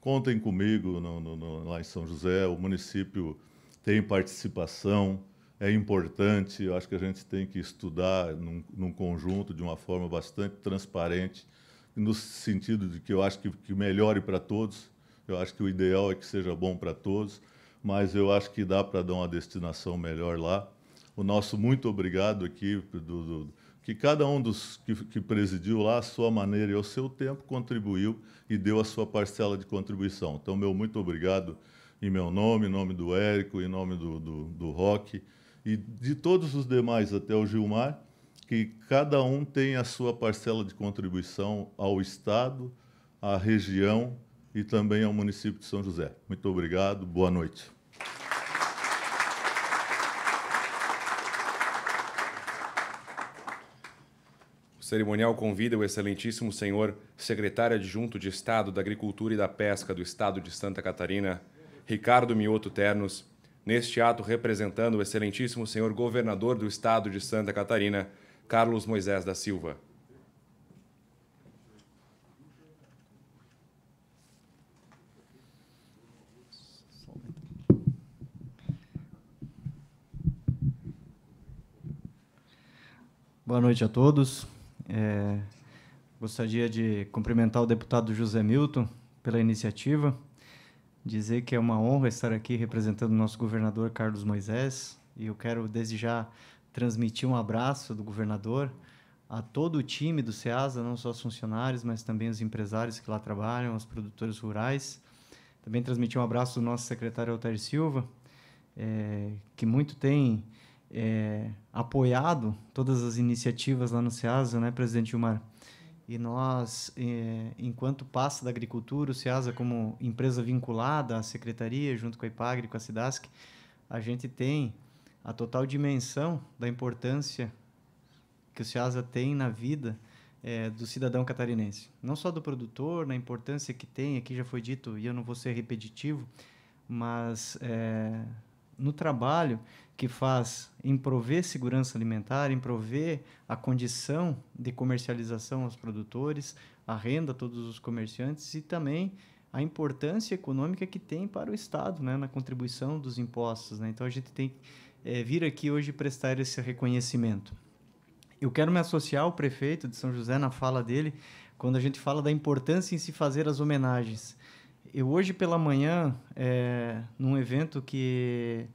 Contem comigo no, no, no, lá em São José, o município tem participação, é importante. Eu acho que a gente tem que estudar num, num conjunto de uma forma bastante transparente, no sentido de que eu acho que, que melhore para todos. Eu acho que o ideal é que seja bom para todos mas eu acho que dá para dar uma destinação melhor lá. O nosso muito obrigado aqui, do, do, que cada um dos que, que presidiu lá, à sua maneira e ao seu tempo, contribuiu e deu a sua parcela de contribuição. Então, meu muito obrigado em meu nome, em nome do Érico, em nome do, do, do Rock e de todos os demais até o Gilmar, que cada um tem a sua parcela de contribuição ao Estado, à região e também ao município de São José. Muito obrigado, boa noite. O cerimonial convida o excelentíssimo senhor secretário adjunto de Estado da Agricultura e da Pesca do Estado de Santa Catarina, Ricardo Mioto Ternos, neste ato representando o excelentíssimo senhor governador do Estado de Santa Catarina, Carlos Moisés da Silva. Boa noite a todos. É, gostaria de cumprimentar o deputado José Milton pela iniciativa, dizer que é uma honra estar aqui representando o nosso governador Carlos Moisés e eu quero desde já transmitir um abraço do governador a todo o time do SEASA, não só os funcionários, mas também os empresários que lá trabalham, os produtores rurais. Também transmitir um abraço do nosso secretário Altair Silva, é, que muito tem é, apoiado todas as iniciativas lá no SEASA, né, presidente Gilmar? E nós, eh, enquanto passa da agricultura, o SEASA como empresa vinculada à secretaria, junto com a IPAGRE, com a SIDASC, a gente tem a total dimensão da importância que o SEASA tem na vida eh, do cidadão catarinense. Não só do produtor, na importância que tem, aqui já foi dito, e eu não vou ser repetitivo, mas eh, no trabalho que faz em prover segurança alimentar, em prover a condição de comercialização aos produtores, a renda a todos os comerciantes e também a importância econômica que tem para o Estado, né, na contribuição dos impostos. Né? Então a gente tem que é, vir aqui hoje prestar esse reconhecimento. Eu quero me associar ao prefeito de São José na fala dele, quando a gente fala da importância em se fazer as homenagens. Eu hoje pela manhã, é, num evento que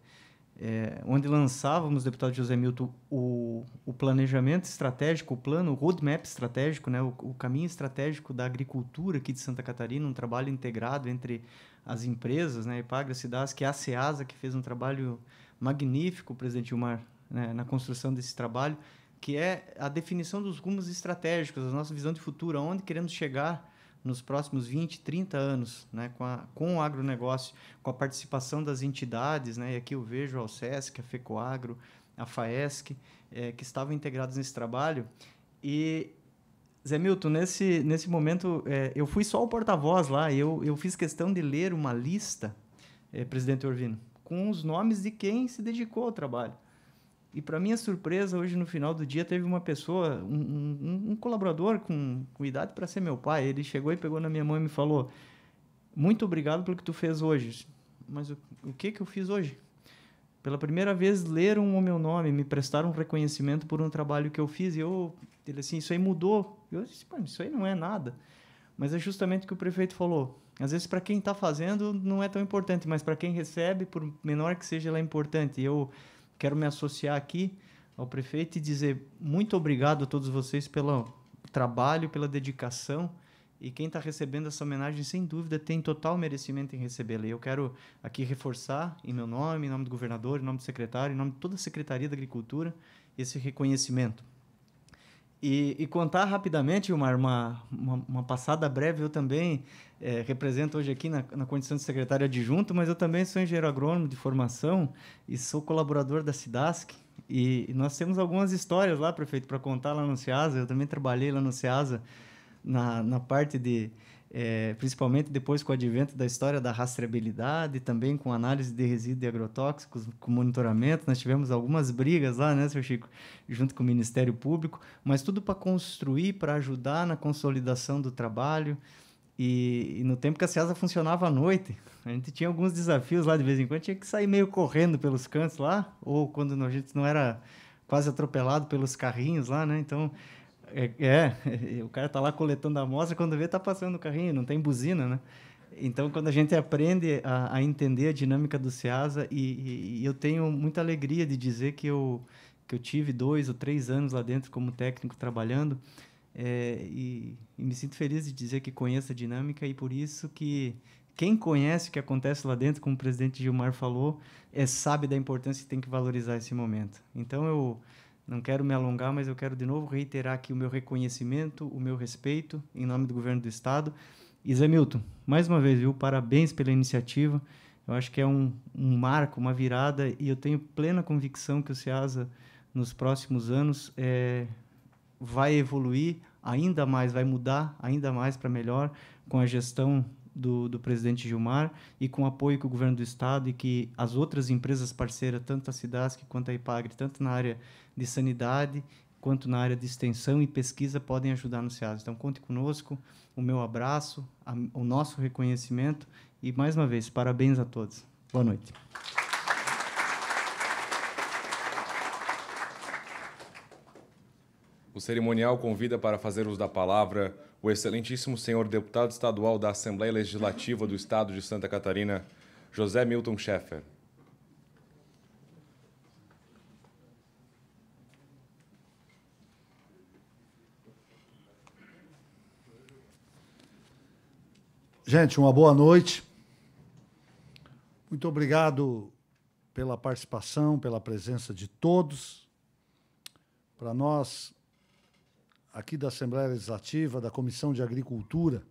é, onde lançávamos, deputado José Milton, o, o, planejamento estratégico, o plano, o roadmap estratégico, né, o, o, caminho estratégico da agricultura aqui de Santa Catarina, um trabalho integrado entre as empresas, né, Ipagra, Cidasc, que é a Ceasa, que fez um trabalho magnífico, presidente Gilmar, né, na construção desse trabalho, que é a definição dos rumos estratégicos, a nossa visão de futuro, aonde queremos chegar nos próximos 20, 30 anos, né, com, a, com o agronegócio, com a participação das entidades, né, e aqui eu vejo a Alcesc, a FECOAGRO, a FAESC, é, que estavam integrados nesse trabalho. E, Zé Milton, nesse, nesse momento, é, eu fui só o porta-voz lá, eu, eu fiz questão de ler uma lista, é, presidente Orvino, com os nomes de quem se dedicou ao trabalho. E para minha surpresa, hoje no final do dia teve uma pessoa, um, um, um colaborador com, com idade para ser meu pai. Ele chegou e pegou na minha mão e me falou: Muito obrigado pelo que tu fez hoje. Mas o, o que, que eu fiz hoje? Pela primeira vez leram o meu nome, me prestaram um reconhecimento por um trabalho que eu fiz. E eu, ele assim, isso aí mudou. Eu disse: Isso aí não é nada. Mas é justamente o que o prefeito falou. Às vezes, para quem está fazendo, não é tão importante, mas para quem recebe, por menor que seja, ela é importante. E eu quero me associar aqui ao prefeito e dizer muito obrigado a todos vocês pelo trabalho, pela dedicação. E quem está recebendo essa homenagem, sem dúvida, tem total merecimento em recebê-la. E eu quero aqui reforçar, em meu nome, em nome do governador, em nome do secretário, em nome de toda a Secretaria da Agricultura, esse reconhecimento. E, e, contar rapidamente uma, uma, uma, passada breve, eu também é, represento hoje aqui na, na condição de secretário adjunto, mas eu também sou engenheiro agrônomo de formação e sou colaborador da SIDASC. E, e nós temos algumas histórias lá, prefeito, para contar lá no SEASA. Eu também trabalhei lá no SEASA na, na parte de, é, principalmente depois com o advento da história da rastreabilidade, também com análise de resíduos agrotóxicos, com monitoramento. Nós tivemos algumas brigas lá, né, seu Chico, junto com o Ministério Público, mas tudo para construir, para ajudar na consolidação do trabalho. E, e, no tempo que a CESA funcionava à noite, a gente tinha alguns desafios lá de vez em quando, tinha que sair meio correndo pelos cantos lá, ou quando a gente não era quase atropelado pelos carrinhos lá, né? Então, é, é, <laughs> o cara tá lá coletando a amostra, quando vê, tá passando o carrinho, não tem buzina, né? Então, quando a gente aprende a, a entender a dinâmica do SEASA, e, e, eu tenho muita alegria de dizer que eu, que eu tive dois ou três anos lá dentro como técnico trabalhando, é, e, e me sinto feliz de dizer que conheço a dinâmica, e por isso que quem conhece o que acontece lá dentro, como o presidente Gilmar falou, é, sabe da importância e tem que valorizar esse momento. Então, eu não quero me alongar, mas eu quero de novo reiterar aqui o meu reconhecimento, o meu respeito, em nome do governo do Estado. E Zé Milton, mais uma vez, viu? Parabéns pela iniciativa. Eu acho que é um, um marco, uma virada, e eu tenho plena convicção que o SEASA, nos próximos anos, é, vai evoluir ainda mais, vai mudar ainda mais para melhor com a gestão do, do presidente Gilmar e com apoio que o governo do estado e que as outras empresas parceiras, tanto a Cidasc quanto a Ipagre, tanto na área de sanidade quanto na área de extensão e pesquisa podem ajudar no SEAS. Então, conte conosco, o meu abraço, a, o nosso reconhecimento e, mais uma vez, parabéns a todos. Boa noite. O cerimonial convida para fazer uso da palavra o excelentíssimo senhor deputado estadual da Assembleia Legislativa do Estado de Santa Catarina, José Milton Schaeffer. Gente, uma boa noite. Muito obrigado pela participação, pela presença de todos. Para nós aqui da Assembleia Legislativa, da Comissão de Agricultura,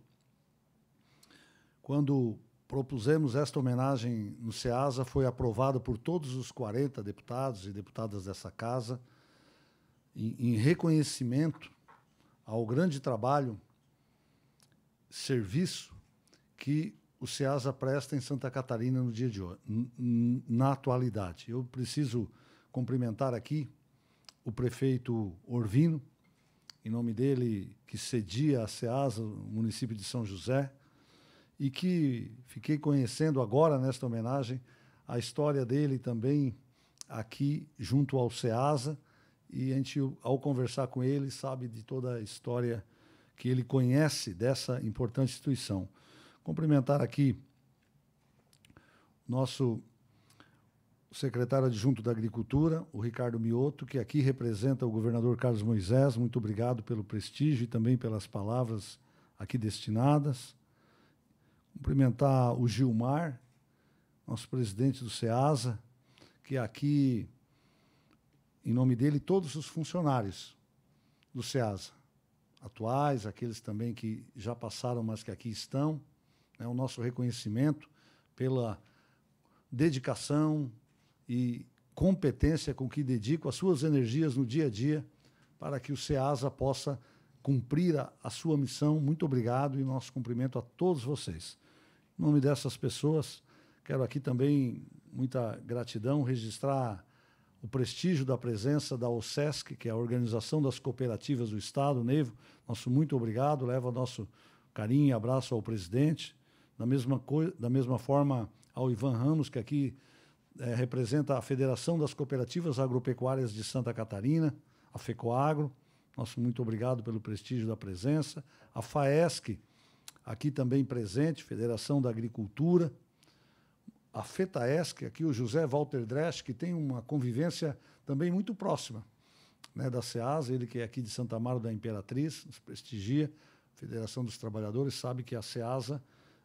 quando propusemos esta homenagem no SEASA, foi aprovada por todos os 40 deputados e deputadas dessa casa, em, em reconhecimento ao grande trabalho, serviço que o SEASA presta em Santa Catarina no dia de hoje, na atualidade. Eu preciso cumprimentar aqui o prefeito Orvino, em nome dele, que cedia a SEASA, o município de São José, e que fiquei conhecendo agora, nesta homenagem, a história dele também aqui junto ao SEASA. E a gente, ao conversar com ele, sabe de toda a história que ele conhece dessa importante instituição. Cumprimentar aqui nosso o secretário adjunto da Agricultura, o Ricardo Mioto, que aqui representa o governador Carlos Moisés. Muito obrigado pelo prestígio e também pelas palavras aqui destinadas. Cumprimentar o Gilmar, nosso presidente do SEASA, que aqui, em nome dele, todos os funcionários do SEASA, atuais, aqueles também que já passaram, mas que aqui estão, né, o nosso reconhecimento pela dedicação, e competência com que dedico as suas energias no dia a dia para que o SEASA possa cumprir a, a sua missão. Muito obrigado e nosso cumprimento a todos vocês. Em nome dessas pessoas, quero aqui também muita gratidão registrar o prestígio da presença da OSESC, que é a Organização das Cooperativas do Estado, Neivo. Nosso muito obrigado, leva nosso carinho e abraço ao presidente. Da mesma, da mesma forma, ao Ivan Ramos, que aqui é, representa a Federação das Cooperativas Agropecuárias de Santa Catarina, a FECOAGRO. Nosso muito obrigado pelo prestígio da presença. A FAESC, aqui também presente, Federação da Agricultura. A FETAESC, aqui o José Walter Dresch, que tem uma convivência também muito próxima né, da SEASA, ele que é aqui de Santa Amaro da Imperatriz, nos prestigia. A Federação dos Trabalhadores sabe que a SEASA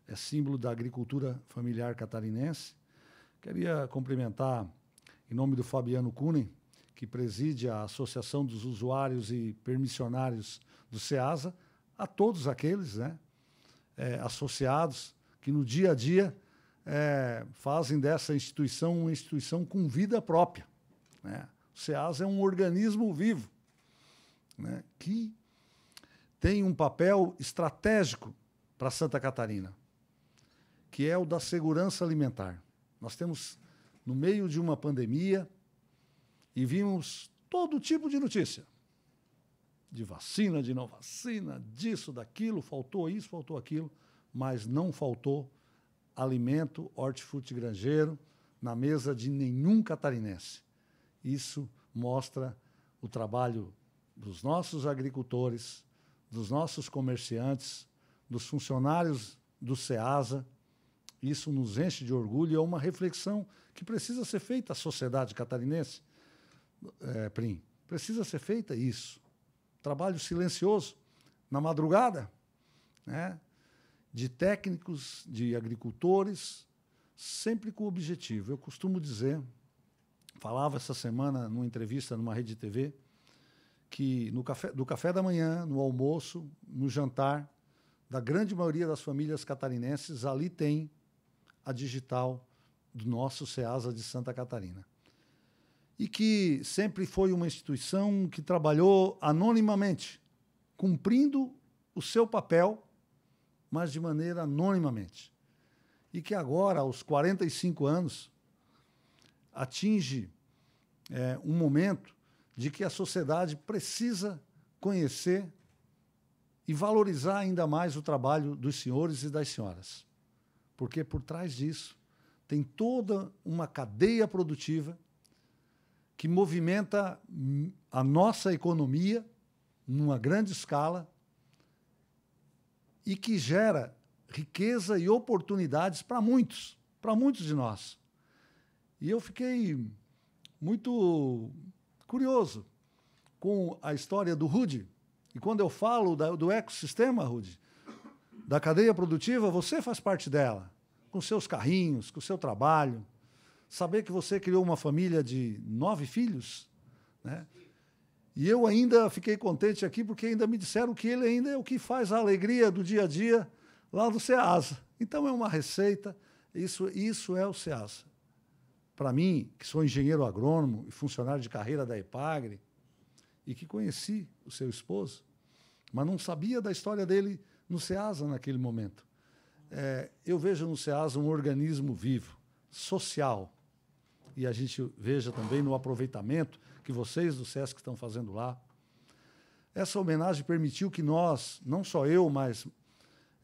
é símbolo da agricultura familiar catarinense Queria cumprimentar, em nome do Fabiano Cunen, que preside a Associação dos Usuários e Permissionários do SEASA, a todos aqueles né, é, associados que no dia a dia é, fazem dessa instituição uma instituição com vida própria. Né? O SEASA é um organismo vivo né, que tem um papel estratégico para Santa Catarina, que é o da segurança alimentar. Nós temos, no meio de uma pandemia, e vimos todo tipo de notícia. De vacina, de não vacina, disso, daquilo, faltou isso, faltou aquilo, mas não faltou alimento hortifruti granjeiro na mesa de nenhum catarinense. Isso mostra o trabalho dos nossos agricultores, dos nossos comerciantes, dos funcionários do SEASA, isso nos enche de orgulho e é uma reflexão que precisa ser feita à sociedade catarinense, é, Prim. Precisa ser feita isso. Trabalho silencioso, na madrugada, né, de técnicos, de agricultores, sempre com o objetivo. Eu costumo dizer, falava essa semana numa entrevista numa rede de TV, que no café, do café da manhã, no almoço, no jantar, da grande maioria das famílias catarinenses, ali tem a digital do nosso SEASA de Santa Catarina. E que sempre foi uma instituição que trabalhou anonimamente, cumprindo o seu papel, mas de maneira anonimamente. E que agora, aos 45 anos, atinge é, um momento de que a sociedade precisa conhecer e valorizar ainda mais o trabalho dos senhores e das senhoras. Porque por trás disso tem toda uma cadeia produtiva que movimenta a nossa economia numa grande escala e que gera riqueza e oportunidades para muitos, para muitos de nós. E eu fiquei muito curioso com a história do Rude. E quando eu falo da, do ecossistema, Rude, da cadeia produtiva, você faz parte dela, com seus carrinhos, com seu trabalho. Saber que você criou uma família de nove filhos, né? E eu ainda fiquei contente aqui porque ainda me disseram que ele ainda é o que faz a alegria do dia a dia lá do Ceasa. Então é uma receita, isso, isso é o Ceasa. Para mim, que sou engenheiro agrônomo e funcionário de carreira da Epagre, e que conheci o seu esposo, mas não sabia da história dele no SEASA naquele momento. É, eu vejo no SEASA um organismo vivo, social. E a gente veja também no aproveitamento que vocês do SESC estão fazendo lá. Essa homenagem permitiu que nós, não só eu, mas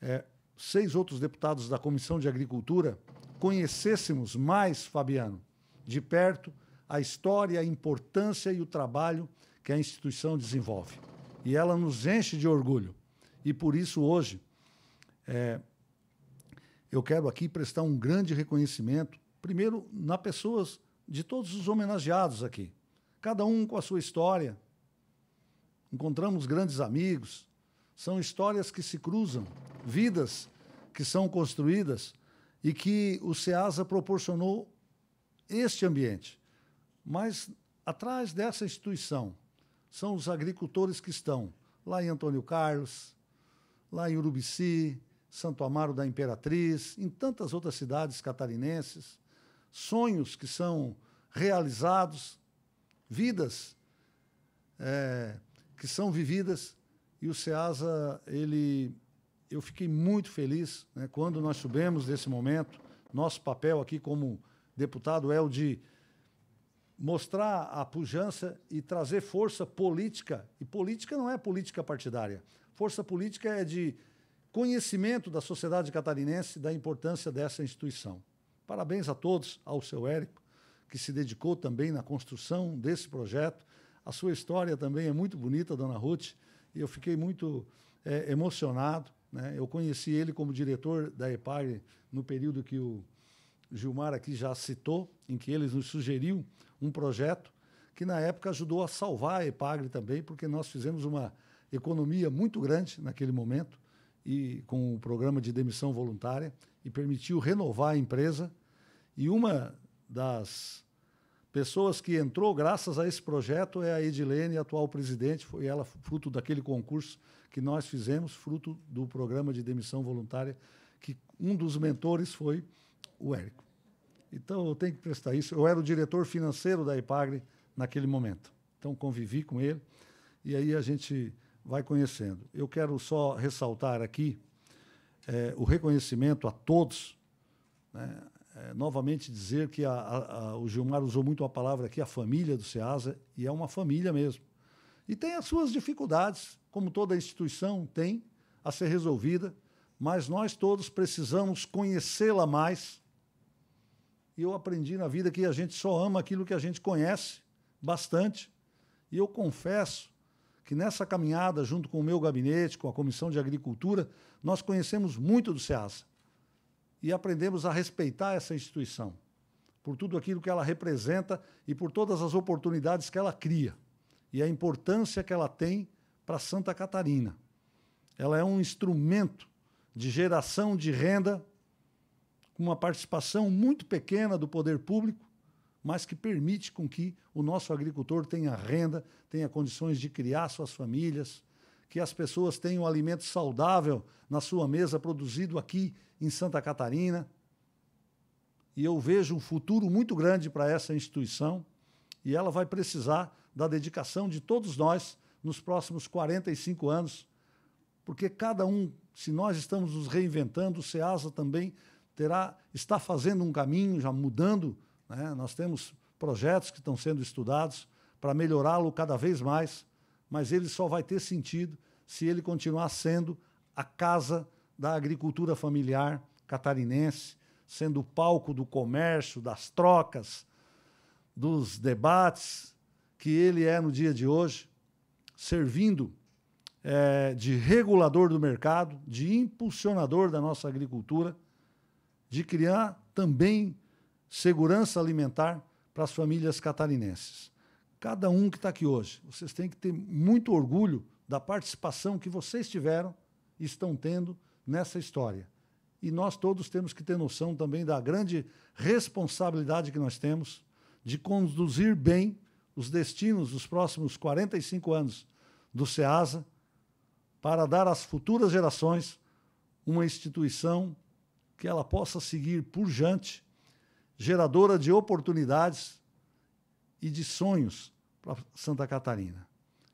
é, seis outros deputados da Comissão de Agricultura, conhecêssemos mais, Fabiano, de perto, a história, a importância e o trabalho que a instituição desenvolve. E ela nos enche de orgulho. E por isso, hoje, é, eu quero aqui prestar um grande reconhecimento, primeiro, na pessoas de todos os homenageados aqui, cada um com a sua história. Encontramos grandes amigos, são histórias que se cruzam, vidas que são construídas e que o SEASA proporcionou este ambiente. Mas atrás dessa instituição são os agricultores que estão lá em Antônio Carlos, lá em Urubici, Santo Amaro da Imperatriz, em tantas outras cidades catarinenses, sonhos que são realizados, vidas é, que são vividas. E o SEASA, ele, eu fiquei muito feliz né, quando nós subimos desse momento. Nosso papel aqui como deputado é o de mostrar a pujança e trazer força política. E política não é política partidária. Força política é de conhecimento da sociedade catarinense da importância dessa instituição. Parabéns a todos, ao seu Érico, que se dedicou também na construção desse projeto. A sua história também é muito bonita, dona Ruth, e eu fiquei muito é, emocionado. Né? Eu conheci ele como diretor da Epagre no período que o Gilmar aqui já citou, em que ele nos sugeriu um projeto que na época ajudou a salvar a EPAGRE também, porque nós fizemos uma economia muito grande naquele momento e com o programa de demissão voluntária e permitiu renovar a empresa. E uma das pessoas que entrou graças a esse projeto é a Edilene, atual presidente, foi ela fruto daquele concurso que nós fizemos, fruto do programa de demissão voluntária, que um dos mentores foi o Érico. Então eu tenho que prestar isso. Eu era o diretor financeiro da Ipagre naquele momento. Então convivi com ele e aí a gente vai conhecendo. Eu quero só ressaltar aqui é, o reconhecimento a todos. Né? É, novamente dizer que a, a, a, o Gilmar usou muito a palavra aqui, a família do SEASA, e é uma família mesmo. E tem as suas dificuldades, como toda instituição tem, a ser resolvida, mas nós todos precisamos conhecê-la mais. E eu aprendi na vida que a gente só ama aquilo que a gente conhece bastante. E eu confesso que nessa caminhada, junto com o meu gabinete, com a Comissão de Agricultura, nós conhecemos muito do SEASA e aprendemos a respeitar essa instituição, por tudo aquilo que ela representa e por todas as oportunidades que ela cria e a importância que ela tem para Santa Catarina. Ela é um instrumento de geração de renda com uma participação muito pequena do poder público, mas que permite com que o nosso agricultor tenha renda, tenha condições de criar suas famílias, que as pessoas tenham alimento saudável na sua mesa produzido aqui em Santa Catarina. E eu vejo um futuro muito grande para essa instituição e ela vai precisar da dedicação de todos nós nos próximos 45 anos, porque cada um, se nós estamos nos reinventando, o SEASA também terá está fazendo um caminho, já mudando né? Nós temos projetos que estão sendo estudados para melhorá-lo cada vez mais, mas ele só vai ter sentido se ele continuar sendo a casa da agricultura familiar catarinense, sendo o palco do comércio, das trocas, dos debates que ele é no dia de hoje, servindo é, de regulador do mercado, de impulsionador da nossa agricultura, de criar também segurança alimentar para as famílias catarinenses. Cada um que está aqui hoje, vocês têm que ter muito orgulho da participação que vocês tiveram e estão tendo nessa história. E nós todos temos que ter noção também da grande responsabilidade que nós temos de conduzir bem os destinos dos próximos 45 anos do SEASA para dar às futuras gerações uma instituição que ela possa seguir por jante geradora de oportunidades e de sonhos para Santa Catarina.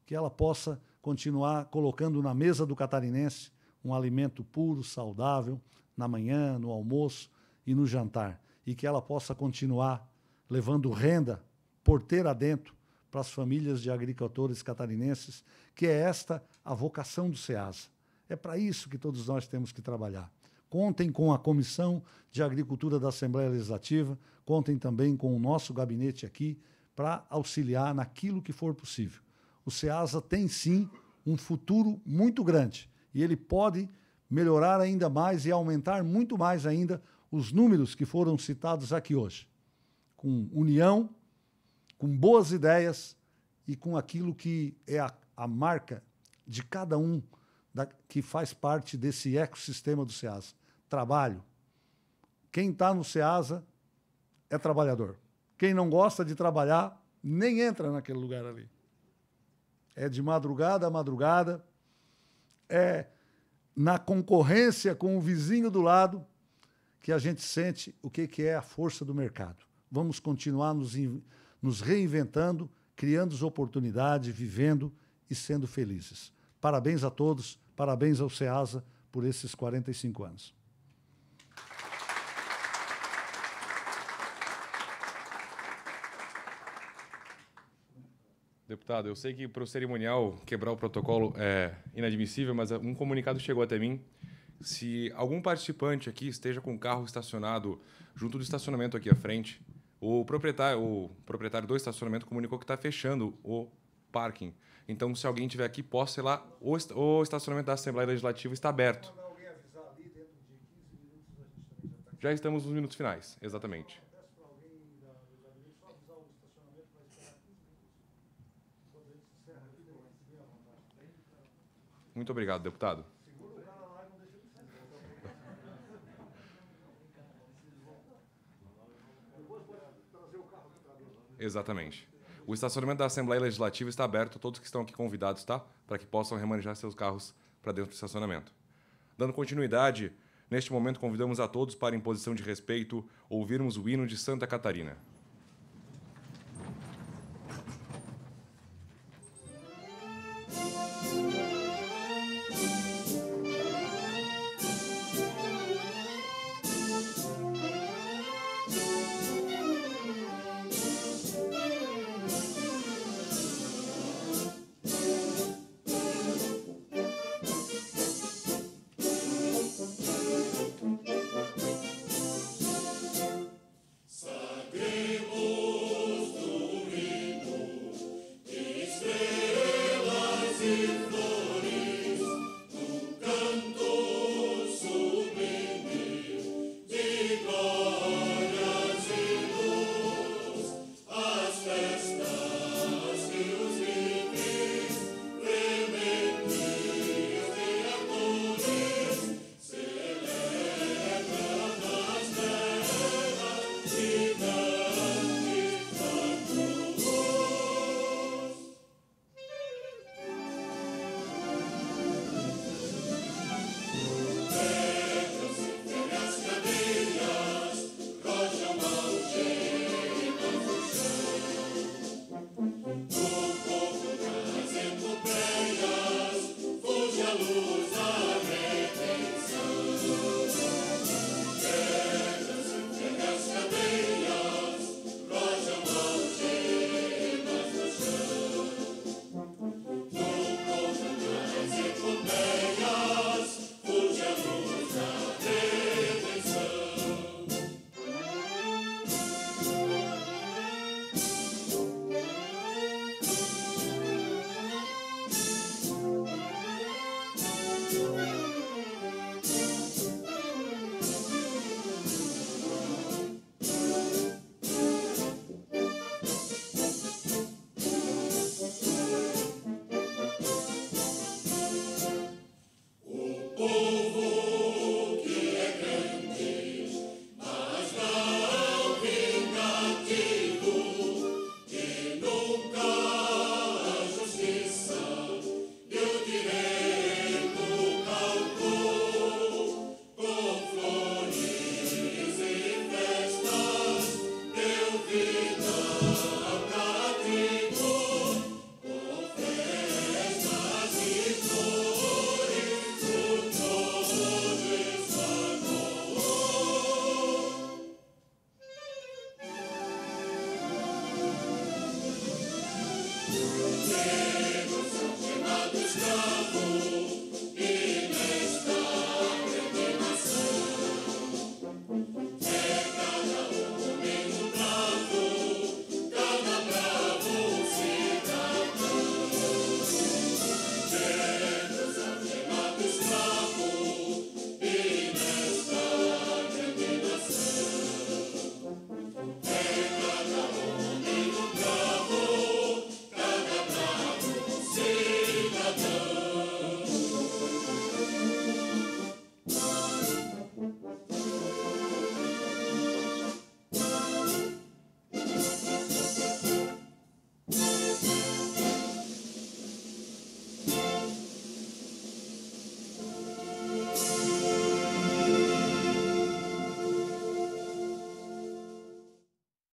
Que ela possa continuar colocando na mesa do catarinense um alimento puro, saudável, na manhã, no almoço e no jantar. E que ela possa continuar levando renda porteira dentro para as famílias de agricultores catarinenses, que é esta a vocação do SEASA. É para isso que todos nós temos que trabalhar. Contem com a Comissão de Agricultura da Assembleia Legislativa, contem também com o nosso gabinete aqui para auxiliar naquilo que for possível. O SEASA tem sim um futuro muito grande e ele pode melhorar ainda mais e aumentar muito mais ainda os números que foram citados aqui hoje. Com união, com boas ideias e com aquilo que é a, a marca de cada um da, que faz parte desse ecossistema do SEASA trabalho. Quem está no SEASA é trabalhador. Quem não gosta de trabalhar nem entra naquele lugar ali. É de madrugada a madrugada, é na concorrência com o vizinho do lado que a gente sente o que, que é a força do mercado. Vamos continuar nos, nos reinventando, criando oportunidades, vivendo e sendo felizes. Parabéns a todos, parabéns ao SEASA por esses 45 anos. Deputado, eu sei que para o cerimonial quebrar o protocolo é inadmissível, mas um comunicado chegou até mim. Se algum participante aqui esteja com o carro estacionado junto do estacionamento aqui à frente, o proprietário, o proprietário do estacionamento comunicou que está fechando o parking. Então, se alguém tiver aqui, possa ir lá. O estacionamento da Assembleia Legislativa está aberto. Já estamos nos minutos finais, exatamente. Muito obrigado, deputado. Exatamente. O estacionamento da Assembleia Legislativa está aberto, todos que estão aqui convidados, tá? Para que possam remanejar seus carros para dentro do estacionamento. Dando continuidade Neste momento, convidamos a todos para, em posição de respeito, ouvirmos o hino de Santa Catarina.